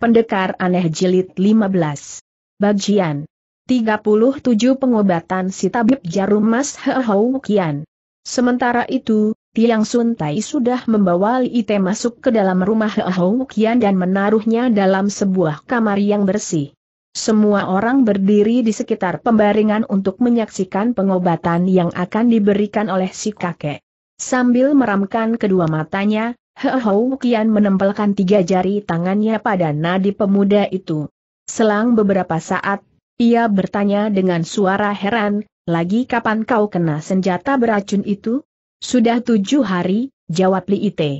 Pendekar Aneh Jilid 15. Bagian 37 Pengobatan Si Tabib Jarum Mas He Hou Kian. Sementara itu, Tiang Sun Tai sudah membawa Li Ite masuk ke dalam rumah He Hou Kian dan menaruhnya dalam sebuah kamar yang bersih. Semua orang berdiri di sekitar pembaringan untuk menyaksikan pengobatan yang akan diberikan oleh si kakek. Sambil meramkan kedua matanya, Hou Kian menempelkan tiga jari tangannya pada nadi pemuda itu. Selang beberapa saat, ia bertanya dengan suara heran, lagi kapan kau kena senjata beracun itu? Sudah tujuh hari, jawab Li Ite.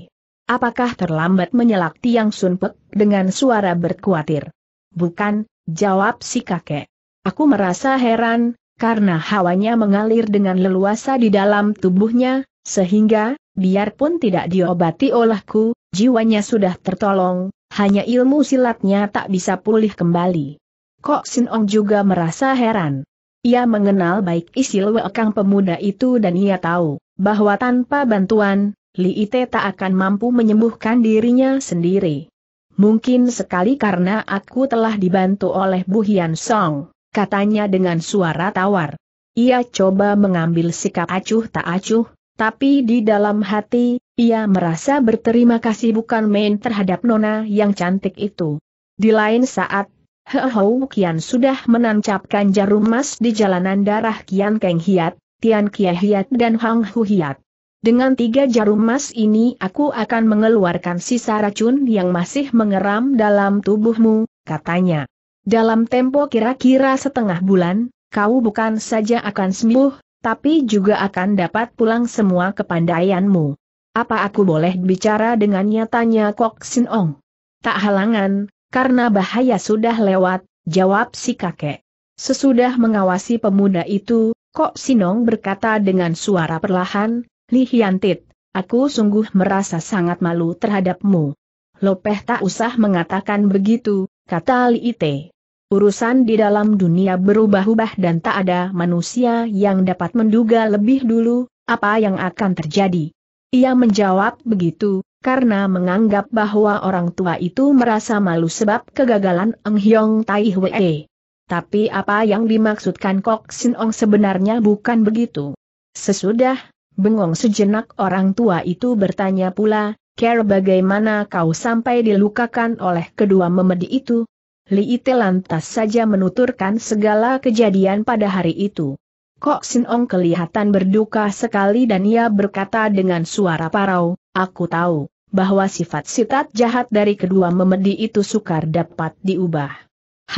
Apakah terlambat menyelak Tiang Sunpek dengan suara berkuatir? Bukan, jawab si kakek. Aku merasa heran, karena hawanya mengalir dengan leluasa di dalam tubuhnya, sehingga, biarpun tidak diobati olehku, jiwanya sudah tertolong, hanya ilmu silatnya tak bisa pulih kembali. Kok Sin Ong juga merasa heran. Ia mengenal baik isi Kang pemuda itu dan ia tahu, bahwa tanpa bantuan, Li Ite tak akan mampu menyembuhkan dirinya sendiri. Mungkin sekali karena aku telah dibantu oleh Bu Hian Song, katanya dengan suara tawar. Ia coba mengambil sikap acuh tak acuh, tapi di dalam hati, ia merasa berterima kasih bukan main terhadap Nona yang cantik itu. Di lain saat, Heo Kian sudah menancapkan jarum emas di jalanan darah Kian Keng Hiat, Tian Kie Hiat dan Hang Hu Hiat. Dengan tiga jarum emas ini aku akan mengeluarkan sisa racun yang masih mengeram dalam tubuhmu, katanya. Dalam tempo kira-kira setengah bulan, kau bukan saja akan sembuh, tapi juga akan dapat pulang semua kepandaianmu. Apa aku boleh bicara dengannya tanya Kok Sin Ong? Tak halangan, karena bahaya sudah lewat, jawab si kakek. Sesudah mengawasi pemuda itu, Kok Sinong berkata dengan suara perlahan, Li Tit, aku sungguh merasa sangat malu terhadapmu. Lopeh tak usah mengatakan begitu, kata Li Ite. Urusan di dalam dunia berubah-ubah dan tak ada manusia yang dapat menduga lebih dulu apa yang akan terjadi. Ia menjawab begitu, karena menganggap bahwa orang tua itu merasa malu sebab kegagalan Eng Hyong Tai Hwee. Tapi apa yang dimaksudkan Kok Sin Ong sebenarnya bukan begitu. Sesudah, bengong sejenak orang tua itu bertanya pula, ker bagaimana kau sampai dilukakan oleh kedua memedi itu, Li Ite lantas saja menuturkan segala kejadian pada hari itu. Kok Sin Ong kelihatan berduka sekali dan ia berkata dengan suara parau, aku tahu bahwa sifat sitat jahat dari kedua memedi itu sukar dapat diubah.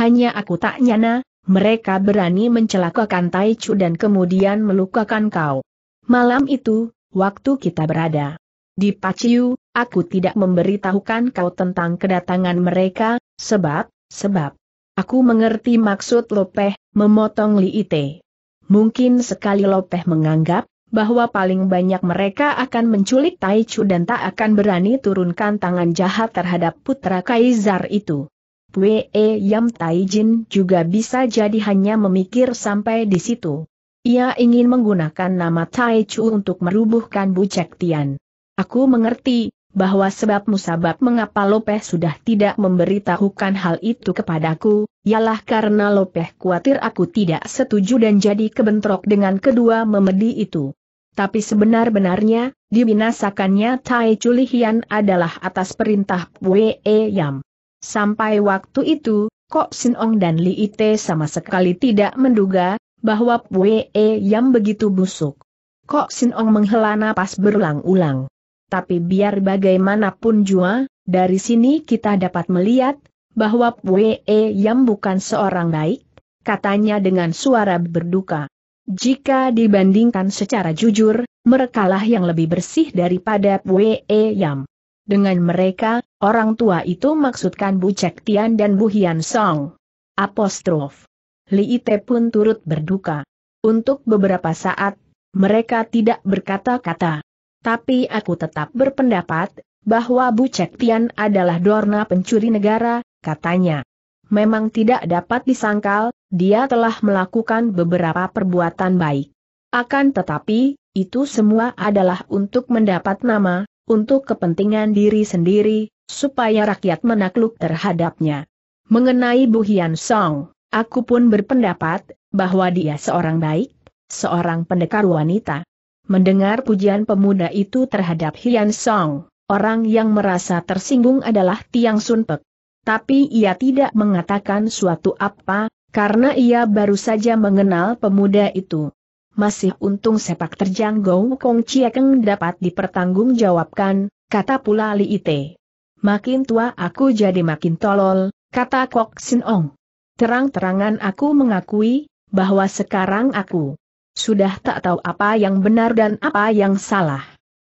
Hanya aku tak nyana, mereka berani mencelakakan Tai Chu dan kemudian melukakan kau. Malam itu, waktu kita berada di Paciu, aku tidak memberitahukan kau tentang kedatangan mereka, sebab, Sebab, aku mengerti maksud Lopeh, memotong Li Ite. Mungkin sekali Lopeh menganggap, bahwa paling banyak mereka akan menculik Tai Chu dan tak akan berani turunkan tangan jahat terhadap putra Kaisar itu. Pue e Yam Tai Jin juga bisa jadi hanya memikir sampai di situ. Ia ingin menggunakan nama Tai Chu untuk merubuhkan Bu Cek Tian. Aku mengerti, bahwa sebab musabab mengapa Lopeh sudah tidak memberitahukan hal itu kepadaku, ialah karena Lopeh khawatir aku tidak setuju dan jadi kebentrok dengan kedua memedi itu. Tapi sebenar-benarnya, dibinasakannya Tai Chulihian adalah atas perintah Wei e Yam. Sampai waktu itu, Kok Sin Ong dan Li Ite sama sekali tidak menduga, bahwa Wei e Yam begitu busuk. Kok Sin Ong menghela napas berulang-ulang tapi biar bagaimanapun juga, dari sini kita dapat melihat, bahwa Pwee Yam bukan seorang baik, katanya dengan suara berduka. Jika dibandingkan secara jujur, merekalah yang lebih bersih daripada Pwee Yam. Dengan mereka, orang tua itu maksudkan Bu Cek Tian dan Bu Hian Song. Apostrof. Li Ite pun turut berduka. Untuk beberapa saat, mereka tidak berkata-kata. Tapi aku tetap berpendapat, bahwa Bu Cek Tian adalah Dorna pencuri negara, katanya. Memang tidak dapat disangkal, dia telah melakukan beberapa perbuatan baik. Akan tetapi, itu semua adalah untuk mendapat nama, untuk kepentingan diri sendiri, supaya rakyat menakluk terhadapnya. Mengenai Bu Hian Song, aku pun berpendapat, bahwa dia seorang baik, seorang pendekar wanita. Mendengar pujian pemuda itu terhadap Hian Song, orang yang merasa tersinggung adalah Tiang Sun Pek. Tapi ia tidak mengatakan suatu apa, karena ia baru saja mengenal pemuda itu. Masih untung sepak terjang Gou Kong Chiekeng dapat dipertanggungjawabkan, kata pula Li Ite. Makin tua aku jadi makin tolol, kata Kok Sin Ong. Terang-terangan aku mengakui, bahwa sekarang aku sudah tak tahu apa yang benar dan apa yang salah.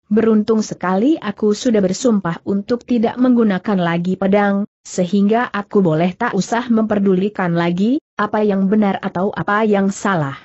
Beruntung sekali aku sudah bersumpah untuk tidak menggunakan lagi pedang, sehingga aku boleh tak usah memperdulikan lagi, apa yang benar atau apa yang salah.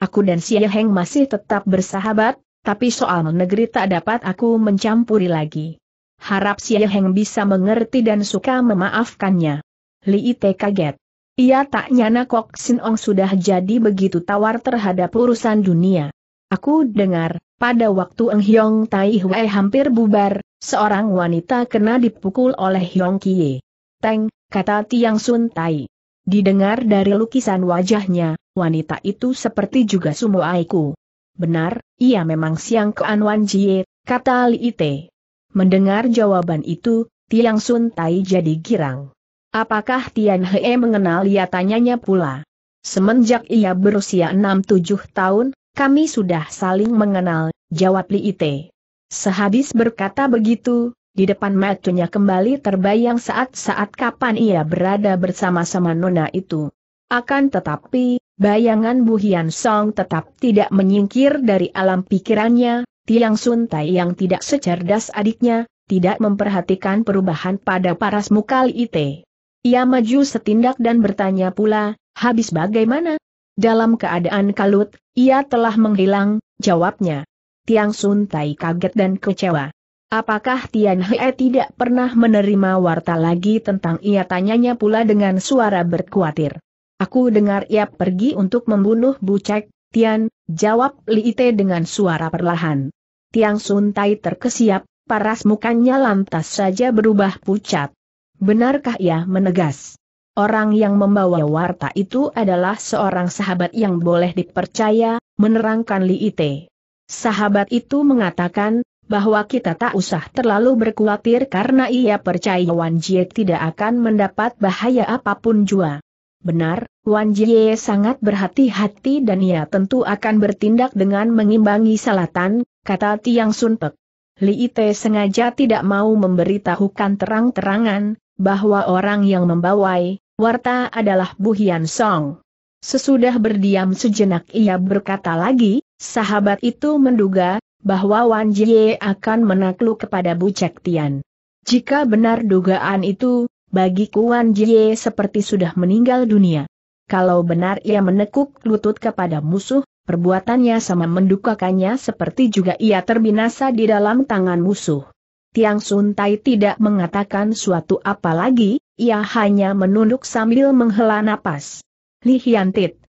Aku dan Xie Heng masih tetap bersahabat, tapi soal negeri tak dapat aku mencampuri lagi. Harap Xie Heng bisa mengerti dan suka memaafkannya. Li Ite kaget. Ia tak nyana Kok Sin Ong sudah jadi begitu tawar terhadap urusan dunia. Aku dengar, pada waktu Eng Hyong Tai Hwe hampir bubar, seorang wanita kena dipukul oleh Hyong Kie. Teng, kata Tiang Sun Tai. Didengar dari lukisan wajahnya, wanita itu seperti juga sumo aiku. Benar, ia memang siang ke Anwan Jie, kata Li Ite. Mendengar jawaban itu, Tiang Sun Tai jadi girang. Apakah Tian He mengenal ia tanyanya pula. Semenjak ia berusia enam tujuh tahun, kami sudah saling mengenal, jawab Li Ite. Sehabis berkata begitu, di depan matanya kembali terbayang saat-saat kapan ia berada bersama-sama nona itu. Akan tetapi, bayangan Bu Hian Song tetap tidak menyingkir dari alam pikirannya, Tiang Sun Tai yang tidak secerdas adiknya, tidak memperhatikan perubahan pada paras muka Li Ite. Ia maju setindak dan bertanya pula, habis bagaimana? Dalam keadaan kalut, ia telah menghilang, jawabnya. Tiang Sun Tai kaget dan kecewa. Apakah Tian He tidak pernah menerima warta lagi tentang ia tanyanya pula dengan suara berkuatir. Aku dengar ia pergi untuk membunuh Bucek, Tian, jawab Li Ite dengan suara perlahan. Tiang Sun Tai terkesiap, paras mukanya lantas saja berubah pucat. Benarkah ia menegas? Orang yang membawa warta itu adalah seorang sahabat yang boleh dipercaya, menerangkan Li Ite. Sahabat itu mengatakan, bahwa kita tak usah terlalu berkhawatir karena ia percaya Wan Jie tidak akan mendapat bahaya apapun jua. Benar, Wan Jie sangat berhati-hati dan ia tentu akan bertindak dengan mengimbangi selatan, kata Tiang Sunpek. Li Ite sengaja tidak mau memberitahukan terang-terangan, bahwa orang yang membawai warta adalah Bu Hian Song. Sesudah berdiam sejenak ia berkata lagi, sahabat itu menduga bahwa Wan Jie akan menakluk kepada Bu Cek Tian. Jika benar dugaan itu, bagiku Wan Jie seperti sudah meninggal dunia. Kalau benar ia menekuk lutut kepada musuh, perbuatannya sama mendukakannya seperti juga ia terbinasa di dalam tangan musuh. Tiang Sun Tai tidak mengatakan suatu apa lagi, ia hanya menunduk sambil menghela napas. Li Hian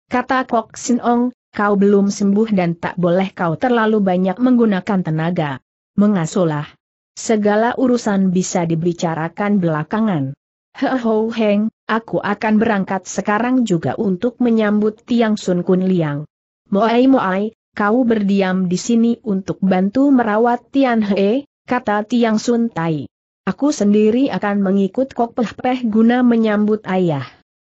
kata Kok Sin Ong, kau belum sembuh dan tak boleh kau terlalu banyak menggunakan tenaga. Mengasuhlah, Segala urusan bisa dibicarakan belakangan. Ho Heng, aku akan berangkat sekarang juga untuk menyambut Tiang Sun Kun Liang. Moai Moai, kau berdiam di sini untuk bantu merawat Tian He, kata Tiang Sun Tai. Aku sendiri akan mengikut Kok Peh guna menyambut ayah.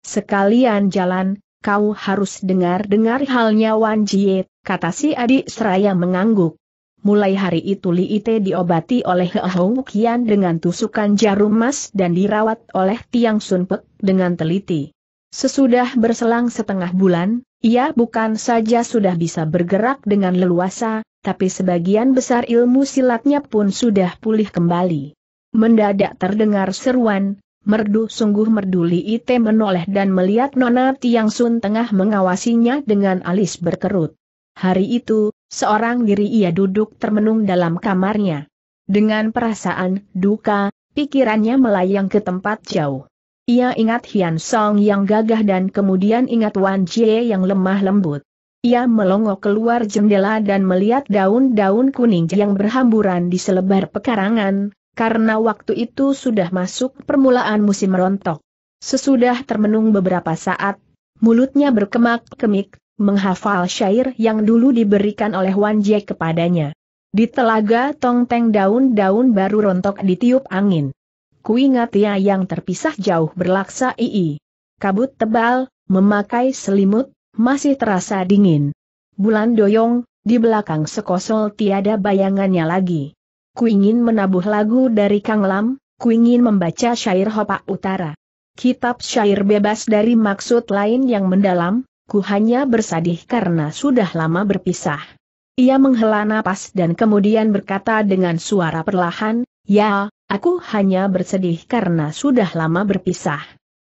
Sekalian jalan, kau harus dengar-dengar halnya Wan Jie, kata si adik seraya mengangguk. Mulai hari itu Li Ite diobati oleh Hong Kian dengan tusukan jarum emas dan dirawat oleh Tiang Sun Pek dengan teliti. Sesudah berselang setengah bulan, ia bukan saja sudah bisa bergerak dengan leluasa, tapi sebagian besar ilmu silatnya pun sudah pulih kembali. Mendadak terdengar seruan, merdu sungguh merduli ite menoleh dan melihat Nona Tiang Sun tengah mengawasinya dengan alis berkerut. Hari itu, seorang diri ia duduk termenung dalam kamarnya. Dengan perasaan duka, pikirannya melayang ke tempat jauh. Ia ingat Hian Song yang gagah dan kemudian ingat Wan Jie yang lemah lembut. Ia melongok keluar jendela dan melihat daun-daun kuning yang berhamburan di selebar pekarangan, karena waktu itu sudah masuk permulaan musim rontok. Sesudah termenung beberapa saat, mulutnya berkemak-kemik, menghafal syair yang dulu diberikan oleh Wan Jie kepadanya. Di telaga tongteng daun-daun baru rontok ditiup angin. Kuingatia yang terpisah jauh berlaksa ii. Kabut tebal, memakai selimut, masih terasa dingin. Bulan doyong, di belakang sekosol tiada bayangannya lagi. Kuingin menabuh lagu dari Kang Lam, kuingin membaca syair Hopak Utara. Kitab syair bebas dari maksud lain yang mendalam, ku hanya bersadih karena sudah lama berpisah. Ia menghela napas dan kemudian berkata dengan suara perlahan, Ya, aku hanya bersedih karena sudah lama berpisah.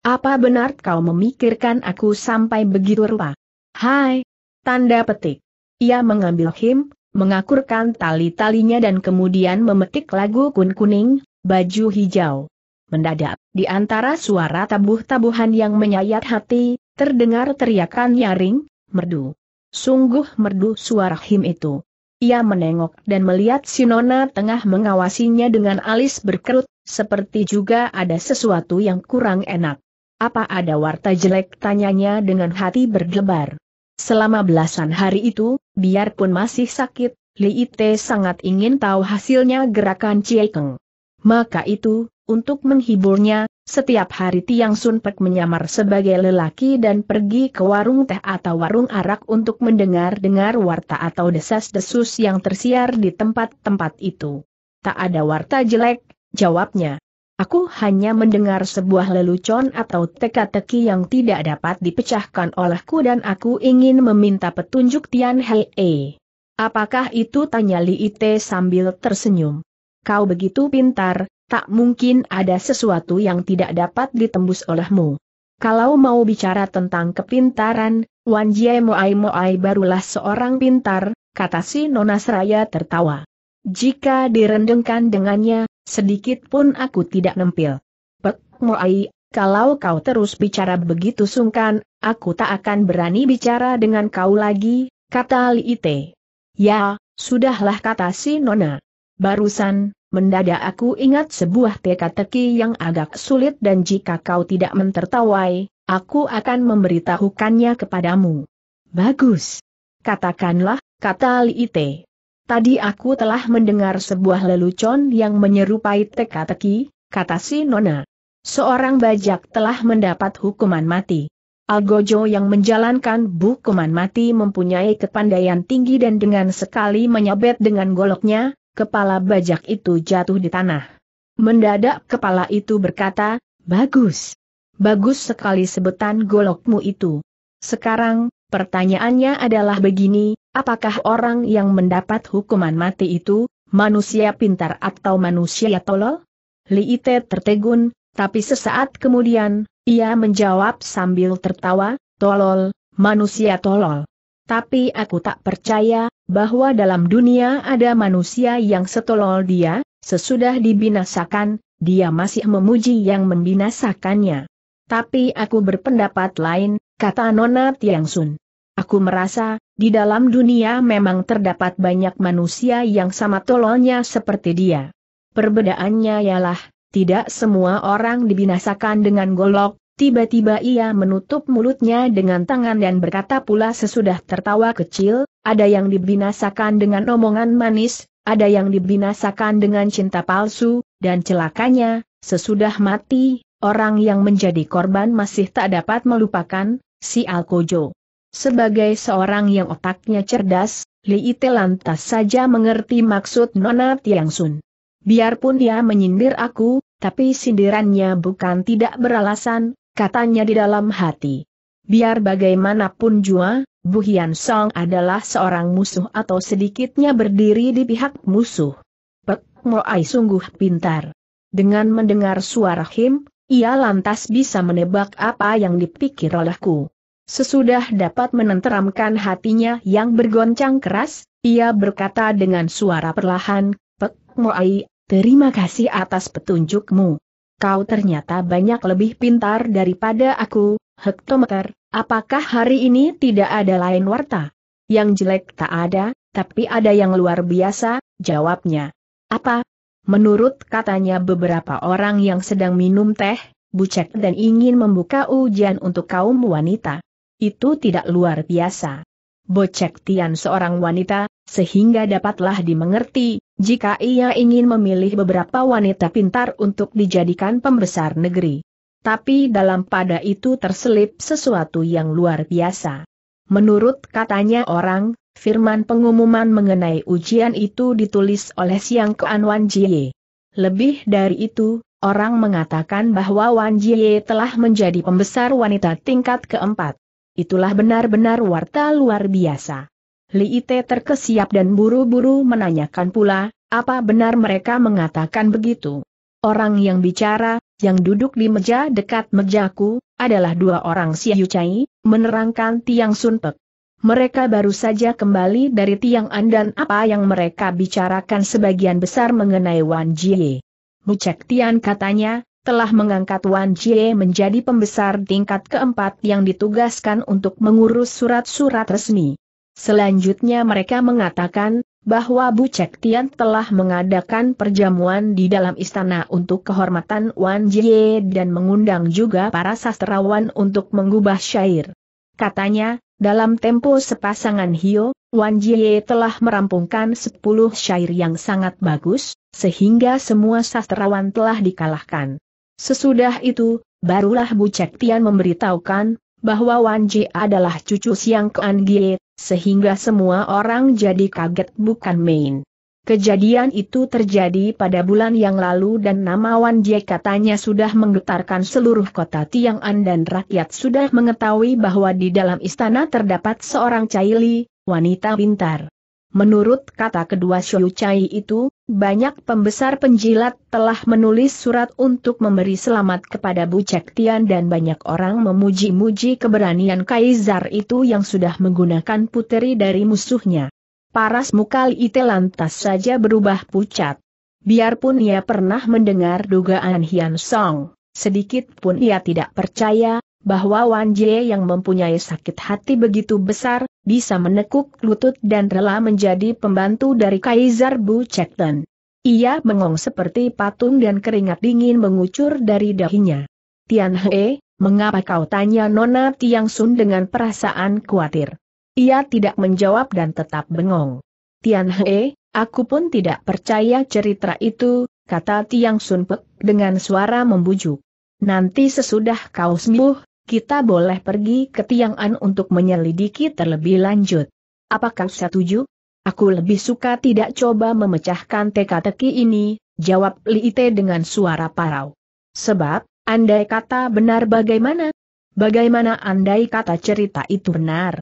Apa benar kau memikirkan aku sampai begitu rupa? Hai! Tanda petik. Ia mengambil him, mengakurkan tali-talinya dan kemudian memetik lagu kun kuning, baju hijau. Mendadak, di antara suara tabuh-tabuhan yang menyayat hati, terdengar teriakan nyaring, merdu. Sungguh merdu suara him itu. Ia menengok dan melihat Sinona tengah mengawasinya dengan alis berkerut, seperti juga ada sesuatu yang kurang enak. Apa ada warta jelek tanyanya dengan hati berdebar. Selama belasan hari itu, biarpun masih sakit, Li Ite sangat ingin tahu hasilnya gerakan Ciekeng. Maka itu, untuk menghiburnya, setiap hari Tiang Sun Pek menyamar sebagai lelaki dan pergi ke warung teh atau warung arak untuk mendengar-dengar warta atau desas-desus yang tersiar di tempat-tempat itu. Tak ada warta jelek, jawabnya. Aku hanya mendengar sebuah lelucon atau teka-teki yang tidak dapat dipecahkan olehku dan aku ingin meminta petunjuk Tian Hei. Apakah itu tanya Li Ite sambil tersenyum. Kau begitu pintar, tak mungkin ada sesuatu yang tidak dapat ditembus olehmu. Kalau mau bicara tentang kepintaran, Wan Jie Moai Moai barulah seorang pintar, kata si Nona Seraya tertawa. Jika direndengkan dengannya, sedikit pun aku tidak nempil. Pek Moai, kalau kau terus bicara begitu sungkan, aku tak akan berani bicara dengan kau lagi, kata Li Ite. Ya, sudahlah kata si Nona. Barusan, mendadak aku ingat sebuah teka-teki yang agak sulit dan jika kau tidak mentertawai, aku akan memberitahukannya kepadamu. Bagus. Katakanlah, kata Li Ite. Tadi aku telah mendengar sebuah lelucon yang menyerupai teka-teki, kata si Nona. Seorang bajak telah mendapat hukuman mati. Algojo yang menjalankan hukuman mati mempunyai kepandaian tinggi dan dengan sekali menyabet dengan goloknya, kepala bajak itu jatuh di tanah. Mendadak kepala itu berkata, Bagus. Bagus sekali sebetan golokmu itu. Sekarang, Pertanyaannya adalah begini, apakah orang yang mendapat hukuman mati itu, manusia pintar atau manusia tolol? Li Ite tertegun, tapi sesaat kemudian, ia menjawab sambil tertawa, tolol, manusia tolol. Tapi aku tak percaya, bahwa dalam dunia ada manusia yang setolol dia, sesudah dibinasakan, dia masih memuji yang membinasakannya. Tapi aku berpendapat lain, kata Nona Tiang Sun. Aku merasa, di dalam dunia memang terdapat banyak manusia yang sama tololnya seperti dia. Perbedaannya ialah, tidak semua orang dibinasakan dengan golok, tiba-tiba ia menutup mulutnya dengan tangan dan berkata pula sesudah tertawa kecil, ada yang dibinasakan dengan omongan manis, ada yang dibinasakan dengan cinta palsu, dan celakanya, sesudah mati, orang yang menjadi korban masih tak dapat melupakan, si Alkojo. Sebagai seorang yang otaknya cerdas, Li Ite lantas saja mengerti maksud Nona Tiang Sun. Biarpun dia menyindir aku, tapi sindirannya bukan tidak beralasan, katanya di dalam hati. Biar bagaimanapun jua, Bu Hian Song adalah seorang musuh atau sedikitnya berdiri di pihak musuh. Pek Moai sungguh pintar. Dengan mendengar suara Him, ia lantas bisa menebak apa yang dipikir olehku. Sesudah dapat menenteramkan hatinya yang bergoncang keras, ia berkata dengan suara perlahan, Pek Moai, terima kasih atas petunjukmu. Kau ternyata banyak lebih pintar daripada aku, hektometer, apakah hari ini tidak ada lain warta? Yang jelek tak ada, tapi ada yang luar biasa, jawabnya. Apa, Menurut katanya beberapa orang yang sedang minum teh, bucek dan ingin membuka ujian untuk kaum wanita. Itu tidak luar biasa. Bocek Tian seorang wanita, sehingga dapatlah dimengerti, jika ia ingin memilih beberapa wanita pintar untuk dijadikan pembesar negeri. Tapi dalam pada itu terselip sesuatu yang luar biasa. Menurut katanya orang, Firman pengumuman mengenai ujian itu ditulis oleh Siang Kuan Wan Jie. Lebih dari itu, orang mengatakan bahwa Wan Jie telah menjadi pembesar wanita tingkat keempat. Itulah benar-benar warta luar biasa. Li Ite terkesiap dan buru-buru menanyakan pula, apa benar mereka mengatakan begitu? Orang yang bicara, yang duduk di meja dekat mejaku, adalah dua orang Siayu Chai, menerangkan Tiang Sunpek. Mereka baru saja kembali dari tiang dan apa yang mereka bicarakan sebagian besar mengenai Wan Jie. Cek Tian katanya, telah mengangkat Wan Jie menjadi pembesar tingkat keempat yang ditugaskan untuk mengurus surat-surat resmi. Selanjutnya mereka mengatakan, bahwa Bu Cek Tian telah mengadakan perjamuan di dalam istana untuk kehormatan Wan Jie dan mengundang juga para sastrawan untuk mengubah syair. Katanya, dalam tempo sepasangan Hio, Wan Jie telah merampungkan sepuluh syair yang sangat bagus, sehingga semua sastrawan telah dikalahkan. Sesudah itu, barulah Bu Cek Tian memberitahukan, bahwa Wan Jie adalah cucu Siang Kean Jie, sehingga semua orang jadi kaget bukan main. Kejadian itu terjadi pada bulan yang lalu dan nama Wan Jie katanya sudah menggetarkan seluruh kota Tiang'an dan rakyat sudah mengetahui bahwa di dalam istana terdapat seorang Caili, wanita pintar. Menurut kata kedua Xiu Cai itu, banyak pembesar penjilat telah menulis surat untuk memberi selamat kepada Bu Cek Tian dan banyak orang memuji-muji keberanian Kaisar itu yang sudah menggunakan puteri dari musuhnya paras muka Ite lantas saja berubah pucat. Biarpun ia pernah mendengar dugaan Hian Song, sedikit pun ia tidak percaya bahwa Wan Jie yang mempunyai sakit hati begitu besar, bisa menekuk lutut dan rela menjadi pembantu dari Kaisar Bu Chekten. Ia mengong seperti patung dan keringat dingin mengucur dari dahinya. Tian He, mengapa kau tanya Nona Tiang Sun dengan perasaan khawatir? Ia tidak menjawab dan tetap bengong. Tian He, aku pun tidak percaya cerita itu, kata Tiang Sun Pek dengan suara membujuk. Nanti sesudah kau sembuh, kita boleh pergi ke Tiang An untuk menyelidiki terlebih lanjut. Apakah setuju? Aku lebih suka tidak coba memecahkan teka-teki ini, jawab Li Ite dengan suara parau. Sebab, andai kata benar bagaimana? Bagaimana andai kata cerita itu benar?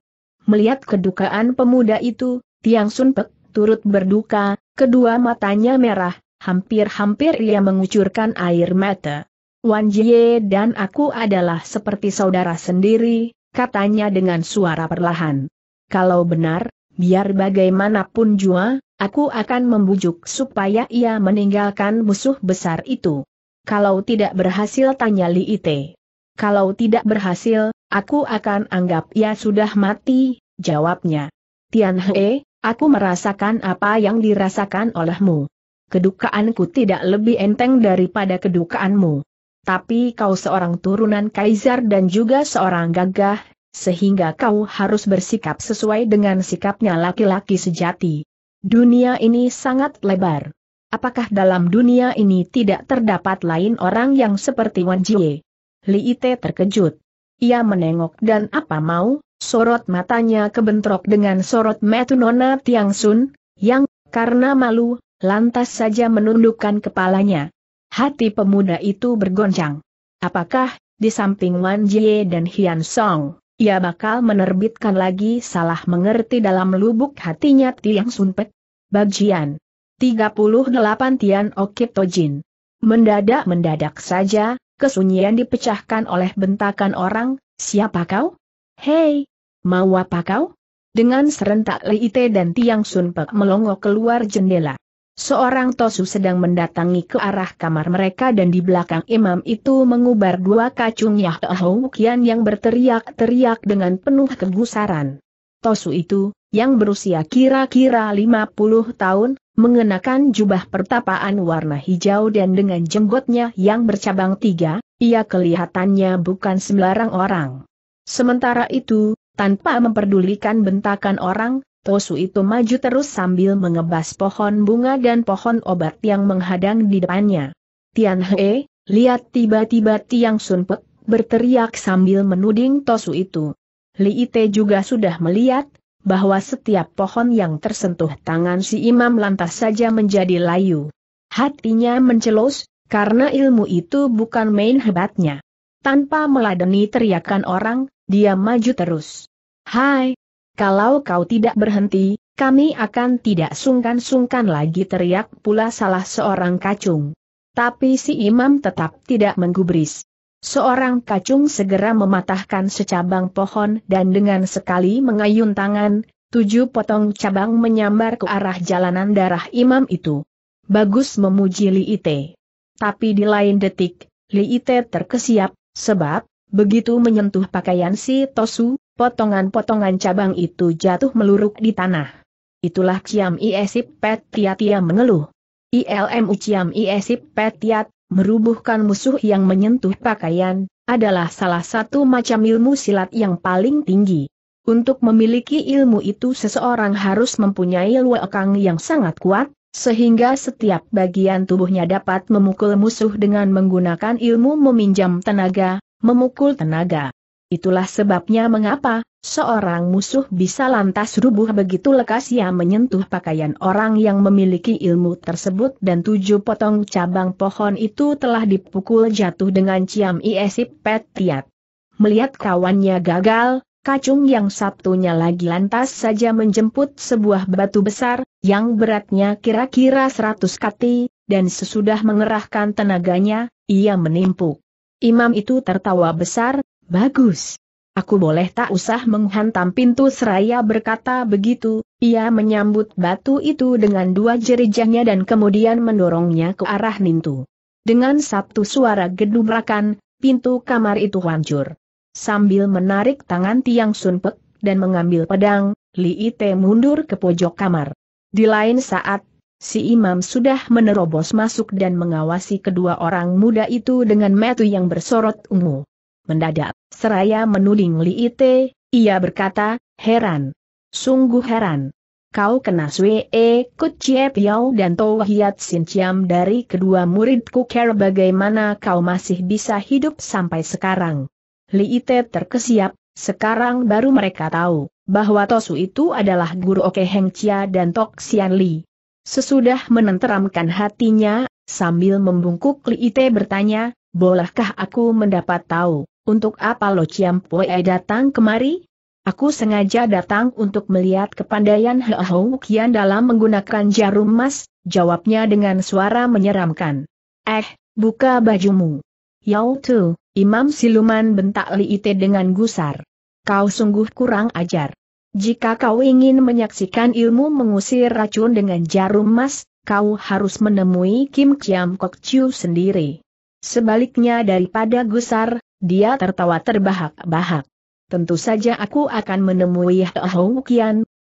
Melihat kedukaan pemuda itu, Tiang Sunpek turut berduka, kedua matanya merah, hampir-hampir ia mengucurkan air mata. Wan Jie dan aku adalah seperti saudara sendiri, katanya dengan suara perlahan. Kalau benar, biar bagaimanapun jua, aku akan membujuk supaya ia meninggalkan musuh besar itu. Kalau tidak berhasil tanya Li Ite. Kalau tidak berhasil, Aku akan anggap ia sudah mati, jawabnya. Tian He, aku merasakan apa yang dirasakan olehmu. Kedukaanku tidak lebih enteng daripada kedukaanmu. Tapi kau seorang turunan kaisar dan juga seorang gagah, sehingga kau harus bersikap sesuai dengan sikapnya laki-laki sejati. Dunia ini sangat lebar. Apakah dalam dunia ini tidak terdapat lain orang yang seperti Wan Jie? Li Ite terkejut. Ia menengok dan apa mau, sorot matanya kebentrok dengan sorot metunona Tiang Sun, yang, karena malu, lantas saja menundukkan kepalanya. Hati pemuda itu bergoncang. Apakah, di samping Wan Jie dan Hian Song, ia bakal menerbitkan lagi salah mengerti dalam lubuk hatinya Tiang Sunpek? Bagian 38 Tian Okip Tojin. Mendadak-mendadak saja, kesunyian dipecahkan oleh bentakan orang, siapa kau? Hei, mau apa kau? Dengan serentak Liite dan Tiang Sunpek melongo keluar jendela. Seorang Tosu sedang mendatangi ke arah kamar mereka dan di belakang imam itu mengubar dua kacungnya Yahukian yang berteriak-teriak dengan penuh kegusaran. Tosu itu, yang berusia kira-kira 50 tahun, mengenakan jubah pertapaan warna hijau dan dengan jenggotnya yang bercabang tiga, ia kelihatannya bukan sembarang orang. Sementara itu, tanpa memperdulikan bentakan orang, Tosu itu maju terus sambil mengebas pohon bunga dan pohon obat yang menghadang di depannya. Tian He, lihat tiba-tiba Tiang Sun Pek, berteriak sambil menuding Tosu itu. Li Ite juga sudah melihat, bahwa setiap pohon yang tersentuh tangan si imam lantas saja menjadi layu. Hatinya mencelos, karena ilmu itu bukan main hebatnya. Tanpa meladeni teriakan orang, dia maju terus. Hai, kalau kau tidak berhenti, kami akan tidak sungkan-sungkan lagi teriak pula salah seorang kacung. Tapi si imam tetap tidak menggubris. Seorang kacung segera mematahkan secabang pohon dan dengan sekali mengayun tangan, tujuh potong cabang menyambar ke arah jalanan darah imam itu. Bagus memuji Li Ite. Tapi di lain detik, Li Ite terkesiap, sebab, begitu menyentuh pakaian si Tosu, potongan-potongan cabang itu jatuh meluruk di tanah. Itulah Ciam Iesip Tiatia mengeluh. ILMU Ciam Iesip Tiat merubuhkan musuh yang menyentuh pakaian, adalah salah satu macam ilmu silat yang paling tinggi. Untuk memiliki ilmu itu seseorang harus mempunyai luekang yang sangat kuat, sehingga setiap bagian tubuhnya dapat memukul musuh dengan menggunakan ilmu meminjam tenaga, memukul tenaga. Itulah sebabnya mengapa, Seorang musuh bisa lantas rubuh begitu lekas ia menyentuh pakaian orang yang memiliki ilmu tersebut dan tujuh potong cabang pohon itu telah dipukul jatuh dengan ciam iesip petiat. Melihat kawannya gagal, kacung yang satunya lagi lantas saja menjemput sebuah batu besar, yang beratnya kira-kira seratus kati, dan sesudah mengerahkan tenaganya, ia menimpuk. Imam itu tertawa besar, bagus. Aku boleh tak usah menghantam pintu seraya berkata begitu, ia menyambut batu itu dengan dua jerijahnya dan kemudian mendorongnya ke arah Nintu. Dengan satu suara gedubrakan, pintu kamar itu hancur. Sambil menarik tangan Tiang Sunpek dan mengambil pedang, Li Ite mundur ke pojok kamar. Di lain saat, si imam sudah menerobos masuk dan mengawasi kedua orang muda itu dengan metu yang bersorot ungu mendadak, seraya menuding Li Ite, ia berkata, heran. Sungguh heran. Kau kena E, Kut Chie Piao dan Tau Hiat Sin Chiam dari kedua muridku care bagaimana kau masih bisa hidup sampai sekarang. Li Ite terkesiap, sekarang baru mereka tahu, bahwa Tosu itu adalah guru Oke Heng Chia dan Tok Sian Li. Sesudah menenteramkan hatinya, sambil membungkuk Li Ite bertanya, bolehkah aku mendapat tahu, untuk apa Lo Chiam Pue datang kemari? Aku sengaja datang untuk melihat kepandaian Hou Kian dalam menggunakan jarum emas, jawabnya dengan suara menyeramkan. Eh, buka bajumu. Yau Tu, Imam Siluman bentak Li Ite dengan gusar. Kau sungguh kurang ajar. Jika kau ingin menyaksikan ilmu mengusir racun dengan jarum emas, kau harus menemui Kim Kiam Kok Chiu sendiri. Sebaliknya daripada gusar, dia tertawa terbahak-bahak. Tentu saja aku akan menemui Hou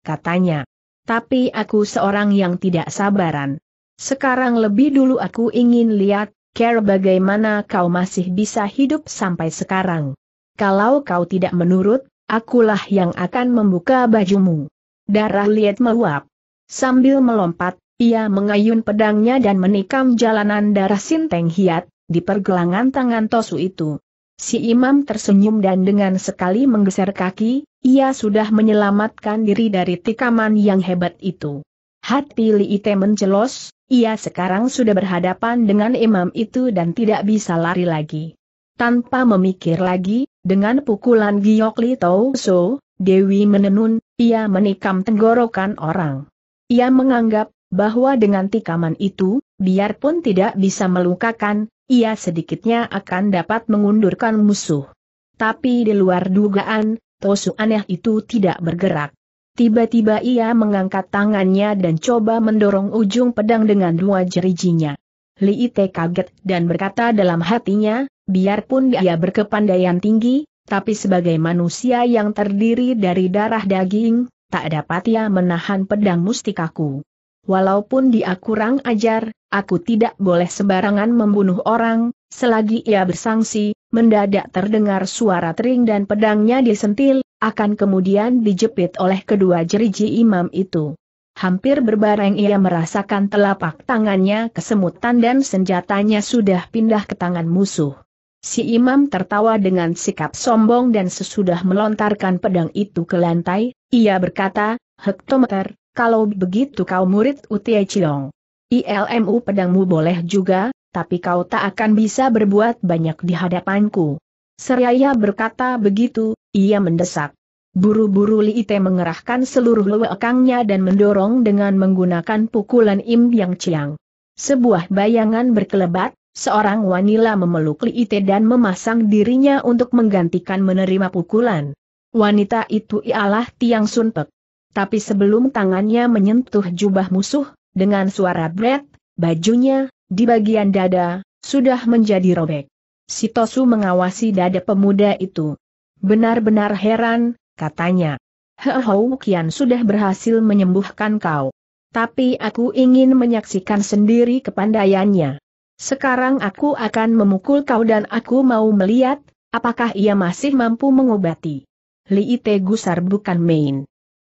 katanya. Tapi aku seorang yang tidak sabaran. Sekarang lebih dulu aku ingin lihat, Care bagaimana kau masih bisa hidup sampai sekarang. Kalau kau tidak menurut, akulah yang akan membuka bajumu. Darah liat meluap. Sambil melompat, ia mengayun pedangnya dan menikam jalanan darah Sinteng Hiat, di pergelangan tangan Tosu itu. Si imam tersenyum dan dengan sekali menggeser kaki, ia sudah menyelamatkan diri dari tikaman yang hebat itu. Hati Li Ite mencelos, ia sekarang sudah berhadapan dengan imam itu dan tidak bisa lari lagi. Tanpa memikir lagi, dengan pukulan giok Li Tau So, Dewi menenun, ia menikam tenggorokan orang. Ia menganggap bahwa dengan tikaman itu, biarpun tidak bisa melukakan, ia sedikitnya akan dapat mengundurkan musuh. Tapi di luar dugaan, Tosu aneh itu tidak bergerak. Tiba-tiba ia mengangkat tangannya dan coba mendorong ujung pedang dengan dua jerijinya. Li Ite kaget dan berkata dalam hatinya, biarpun dia berkepandaian tinggi, tapi sebagai manusia yang terdiri dari darah daging, tak dapat ia menahan pedang mustikaku walaupun dia kurang ajar, aku tidak boleh sembarangan membunuh orang, selagi ia bersangsi, mendadak terdengar suara tering dan pedangnya disentil, akan kemudian dijepit oleh kedua jeriji imam itu. Hampir berbareng ia merasakan telapak tangannya kesemutan dan senjatanya sudah pindah ke tangan musuh. Si imam tertawa dengan sikap sombong dan sesudah melontarkan pedang itu ke lantai, ia berkata, Hektometer, kalau begitu kau murid Utie Cilong. ILMU pedangmu boleh juga, tapi kau tak akan bisa berbuat banyak di hadapanku. Seraya berkata begitu, ia mendesak. Buru-buru Li Ite mengerahkan seluruh lewekangnya dan mendorong dengan menggunakan pukulan Im Yang Chiang. Sebuah bayangan berkelebat, seorang wanita memeluk Li Ite dan memasang dirinya untuk menggantikan menerima pukulan. Wanita itu ialah Tiang Sunpek. Tapi sebelum tangannya menyentuh jubah musuh, dengan suara bret, bajunya, di bagian dada, sudah menjadi robek. Sitosu mengawasi dada pemuda itu. Benar-benar heran, katanya. Hehou Kian sudah berhasil menyembuhkan kau. Tapi aku ingin menyaksikan sendiri kepandaiannya. Sekarang aku akan memukul kau dan aku mau melihat, apakah ia masih mampu mengobati. Li Ite Gusar bukan main.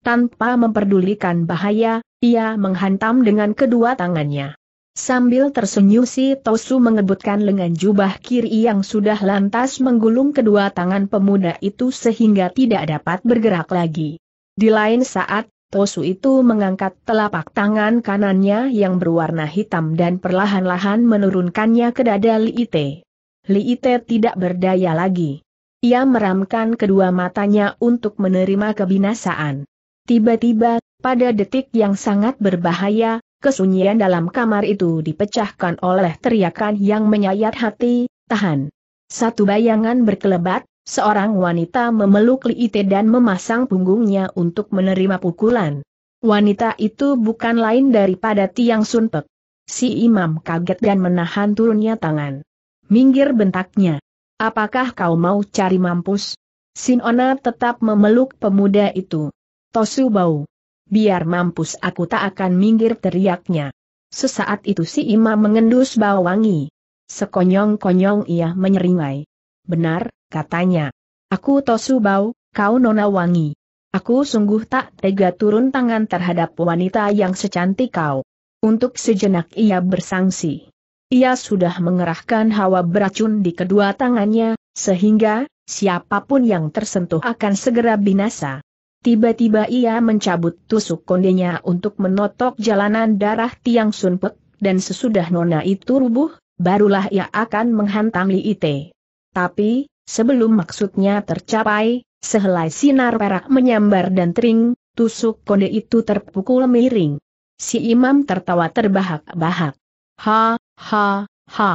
Tanpa memperdulikan bahaya, ia menghantam dengan kedua tangannya. Sambil tersenyum si Tosu mengebutkan lengan jubah kiri yang sudah lantas menggulung kedua tangan pemuda itu sehingga tidak dapat bergerak lagi. Di lain saat, Tosu itu mengangkat telapak tangan kanannya yang berwarna hitam dan perlahan-lahan menurunkannya ke dada Li Ite. Li Ite tidak berdaya lagi. Ia meramkan kedua matanya untuk menerima kebinasaan. Tiba-tiba, pada detik yang sangat berbahaya, kesunyian dalam kamar itu dipecahkan oleh teriakan yang menyayat hati, tahan. Satu bayangan berkelebat, seorang wanita memeluk Liite dan memasang punggungnya untuk menerima pukulan. Wanita itu bukan lain daripada Tiang Sunpek. Si imam kaget dan menahan turunnya tangan. Minggir bentaknya. Apakah kau mau cari mampus? Sinona tetap memeluk pemuda itu. Tosu bau. Biar mampus aku tak akan minggir teriaknya. Sesaat itu si ima mengendus bau wangi. Sekonyong-konyong ia menyeringai. Benar, katanya. Aku Tosu bau, kau nona wangi. Aku sungguh tak tega turun tangan terhadap wanita yang secantik kau. Untuk sejenak ia bersangsi. Ia sudah mengerahkan hawa beracun di kedua tangannya, sehingga, siapapun yang tersentuh akan segera binasa. Tiba-tiba ia mencabut tusuk kondenya untuk menotok jalanan darah Tiang Sunpek, dan sesudah nona itu rubuh, barulah ia akan menghantam Li Ite. Tapi, sebelum maksudnya tercapai, sehelai sinar perak menyambar dan tering, tusuk konde itu terpukul miring. Si imam tertawa terbahak-bahak. Ha, ha, ha.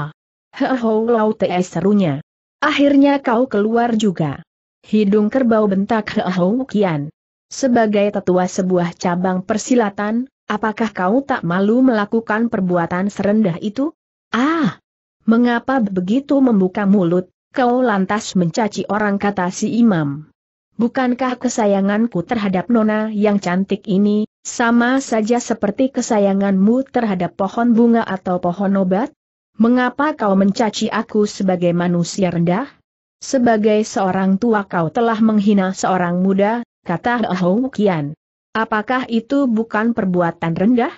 Heo lau te serunya. Akhirnya kau keluar juga. Hidung kerbau bentak Heo Kian. Sebagai tetua sebuah cabang persilatan, apakah kau tak malu melakukan perbuatan serendah itu? Ah! Mengapa begitu membuka mulut, kau lantas mencaci orang kata si imam? Bukankah kesayanganku terhadap nona yang cantik ini, sama saja seperti kesayanganmu terhadap pohon bunga atau pohon obat? Mengapa kau mencaci aku sebagai manusia rendah? Sebagai seorang tua kau telah menghina seorang muda, kata Hou Kian. Apakah itu bukan perbuatan rendah?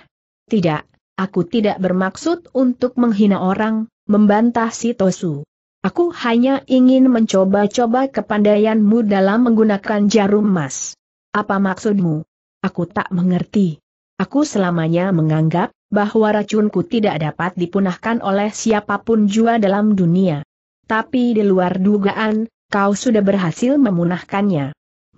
Tidak, aku tidak bermaksud untuk menghina orang, membantah si Tosu. Aku hanya ingin mencoba-coba kepandaianmu dalam menggunakan jarum emas. Apa maksudmu? Aku tak mengerti. Aku selamanya menganggap bahwa racunku tidak dapat dipunahkan oleh siapapun jua dalam dunia. Tapi di luar dugaan, kau sudah berhasil memunahkannya.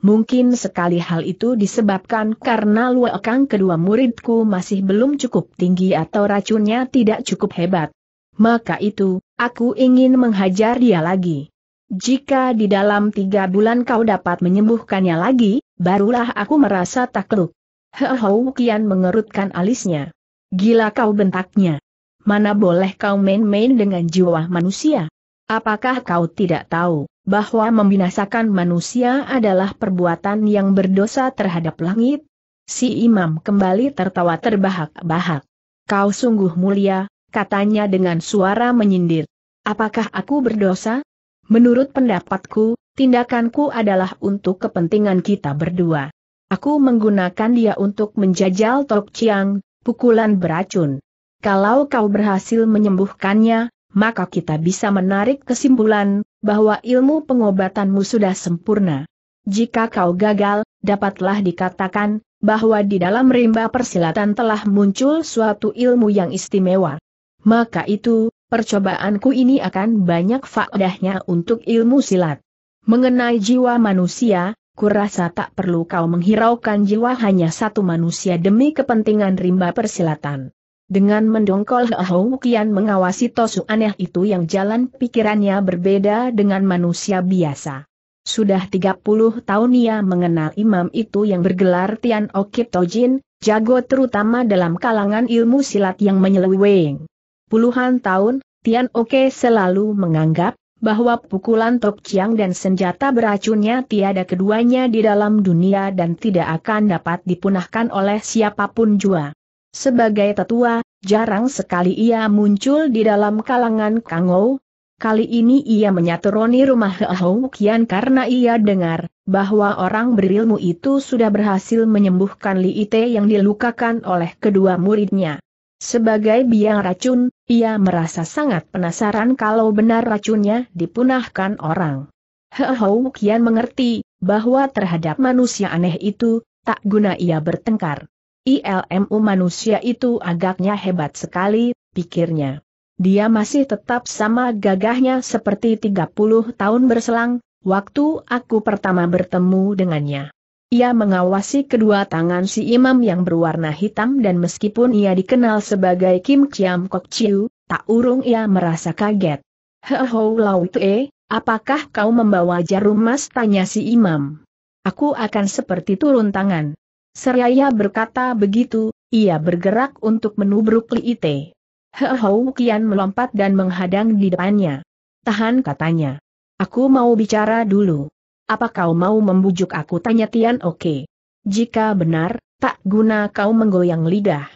Mungkin sekali hal itu disebabkan karena luakang kedua muridku masih belum cukup tinggi atau racunnya tidak cukup hebat. Maka itu, aku ingin menghajar dia lagi. Jika di dalam tiga bulan kau dapat menyembuhkannya lagi, barulah aku merasa takluk. Hehou kian mengerutkan alisnya. Gila kau bentaknya. Mana boleh kau main-main dengan jiwa manusia? Apakah kau tidak tahu bahwa membinasakan manusia adalah perbuatan yang berdosa terhadap langit? Si imam kembali tertawa terbahak-bahak. Kau sungguh mulia, katanya dengan suara menyindir. Apakah aku berdosa? Menurut pendapatku, tindakanku adalah untuk kepentingan kita berdua. Aku menggunakan dia untuk menjajal Tok Chiang, pukulan beracun. Kalau kau berhasil menyembuhkannya, maka kita bisa menarik kesimpulan bahwa ilmu pengobatanmu sudah sempurna. Jika kau gagal, dapatlah dikatakan bahwa di dalam rimba persilatan telah muncul suatu ilmu yang istimewa. Maka itu, percobaanku ini akan banyak faedahnya untuk ilmu silat. Mengenai jiwa manusia, kurasa tak perlu kau menghiraukan jiwa hanya satu manusia demi kepentingan rimba persilatan. Dengan mendongkol Hou Kian mengawasi Tosu aneh itu yang jalan pikirannya berbeda dengan manusia biasa. Sudah 30 tahun ia mengenal imam itu yang bergelar Tian Okit Tojin, jago terutama dalam kalangan ilmu silat yang menyeleweng. Puluhan tahun, Tian Oke selalu menganggap bahwa pukulan Tok Chiang dan senjata beracunnya tiada keduanya di dalam dunia dan tidak akan dapat dipunahkan oleh siapapun jua. Sebagai tetua, jarang sekali ia muncul di dalam kalangan Kangou. Kali ini ia menyaturoni rumah Hou Kian karena ia dengar bahwa orang berilmu itu sudah berhasil menyembuhkan Li Ite yang dilukakan oleh kedua muridnya. Sebagai biang racun, ia merasa sangat penasaran kalau benar racunnya dipunahkan orang. Hou Kian mengerti bahwa terhadap manusia aneh itu, tak guna ia bertengkar. ILMU manusia itu agaknya hebat sekali, pikirnya. Dia masih tetap sama gagahnya seperti 30 tahun berselang, waktu aku pertama bertemu dengannya. Ia mengawasi kedua tangan si imam yang berwarna hitam dan meskipun ia dikenal sebagai Kim Chiam Kok Chiu, tak urung ia merasa kaget. ho Lau Tue, apakah kau membawa jarum mas? tanya si imam. Aku akan seperti turun tangan. Seraya berkata begitu, ia bergerak untuk menubruk Li He Hou Kian melompat dan menghadang di depannya. Tahan katanya. Aku mau bicara dulu. Apa kau mau membujuk aku tanya Tian Oke? Jika benar, tak guna kau menggoyang lidah.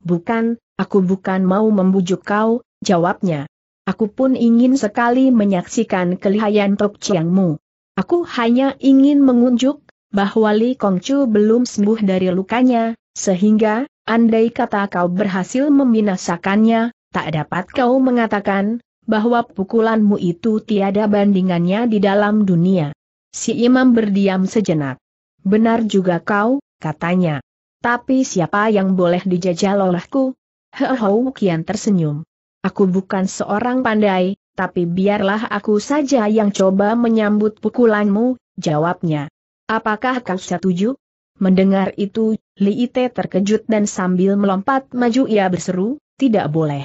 Bukan, aku bukan mau membujuk kau, jawabnya. Aku pun ingin sekali menyaksikan kelihayan Tok Chiangmu. Aku hanya ingin mengunjuk bahwa Li Kongcu belum sembuh dari lukanya, sehingga, andai kata kau berhasil membinasakannya, tak dapat kau mengatakan, bahwa pukulanmu itu tiada bandingannya di dalam dunia. Si imam berdiam sejenak. Benar juga kau, katanya. Tapi siapa yang boleh dijajal olehku? Hehou kian tersenyum. Aku bukan seorang pandai, tapi biarlah aku saja yang coba menyambut pukulanmu, jawabnya. Apakah kau setuju? Mendengar itu, Li Ite terkejut dan sambil melompat maju ia berseru, tidak boleh.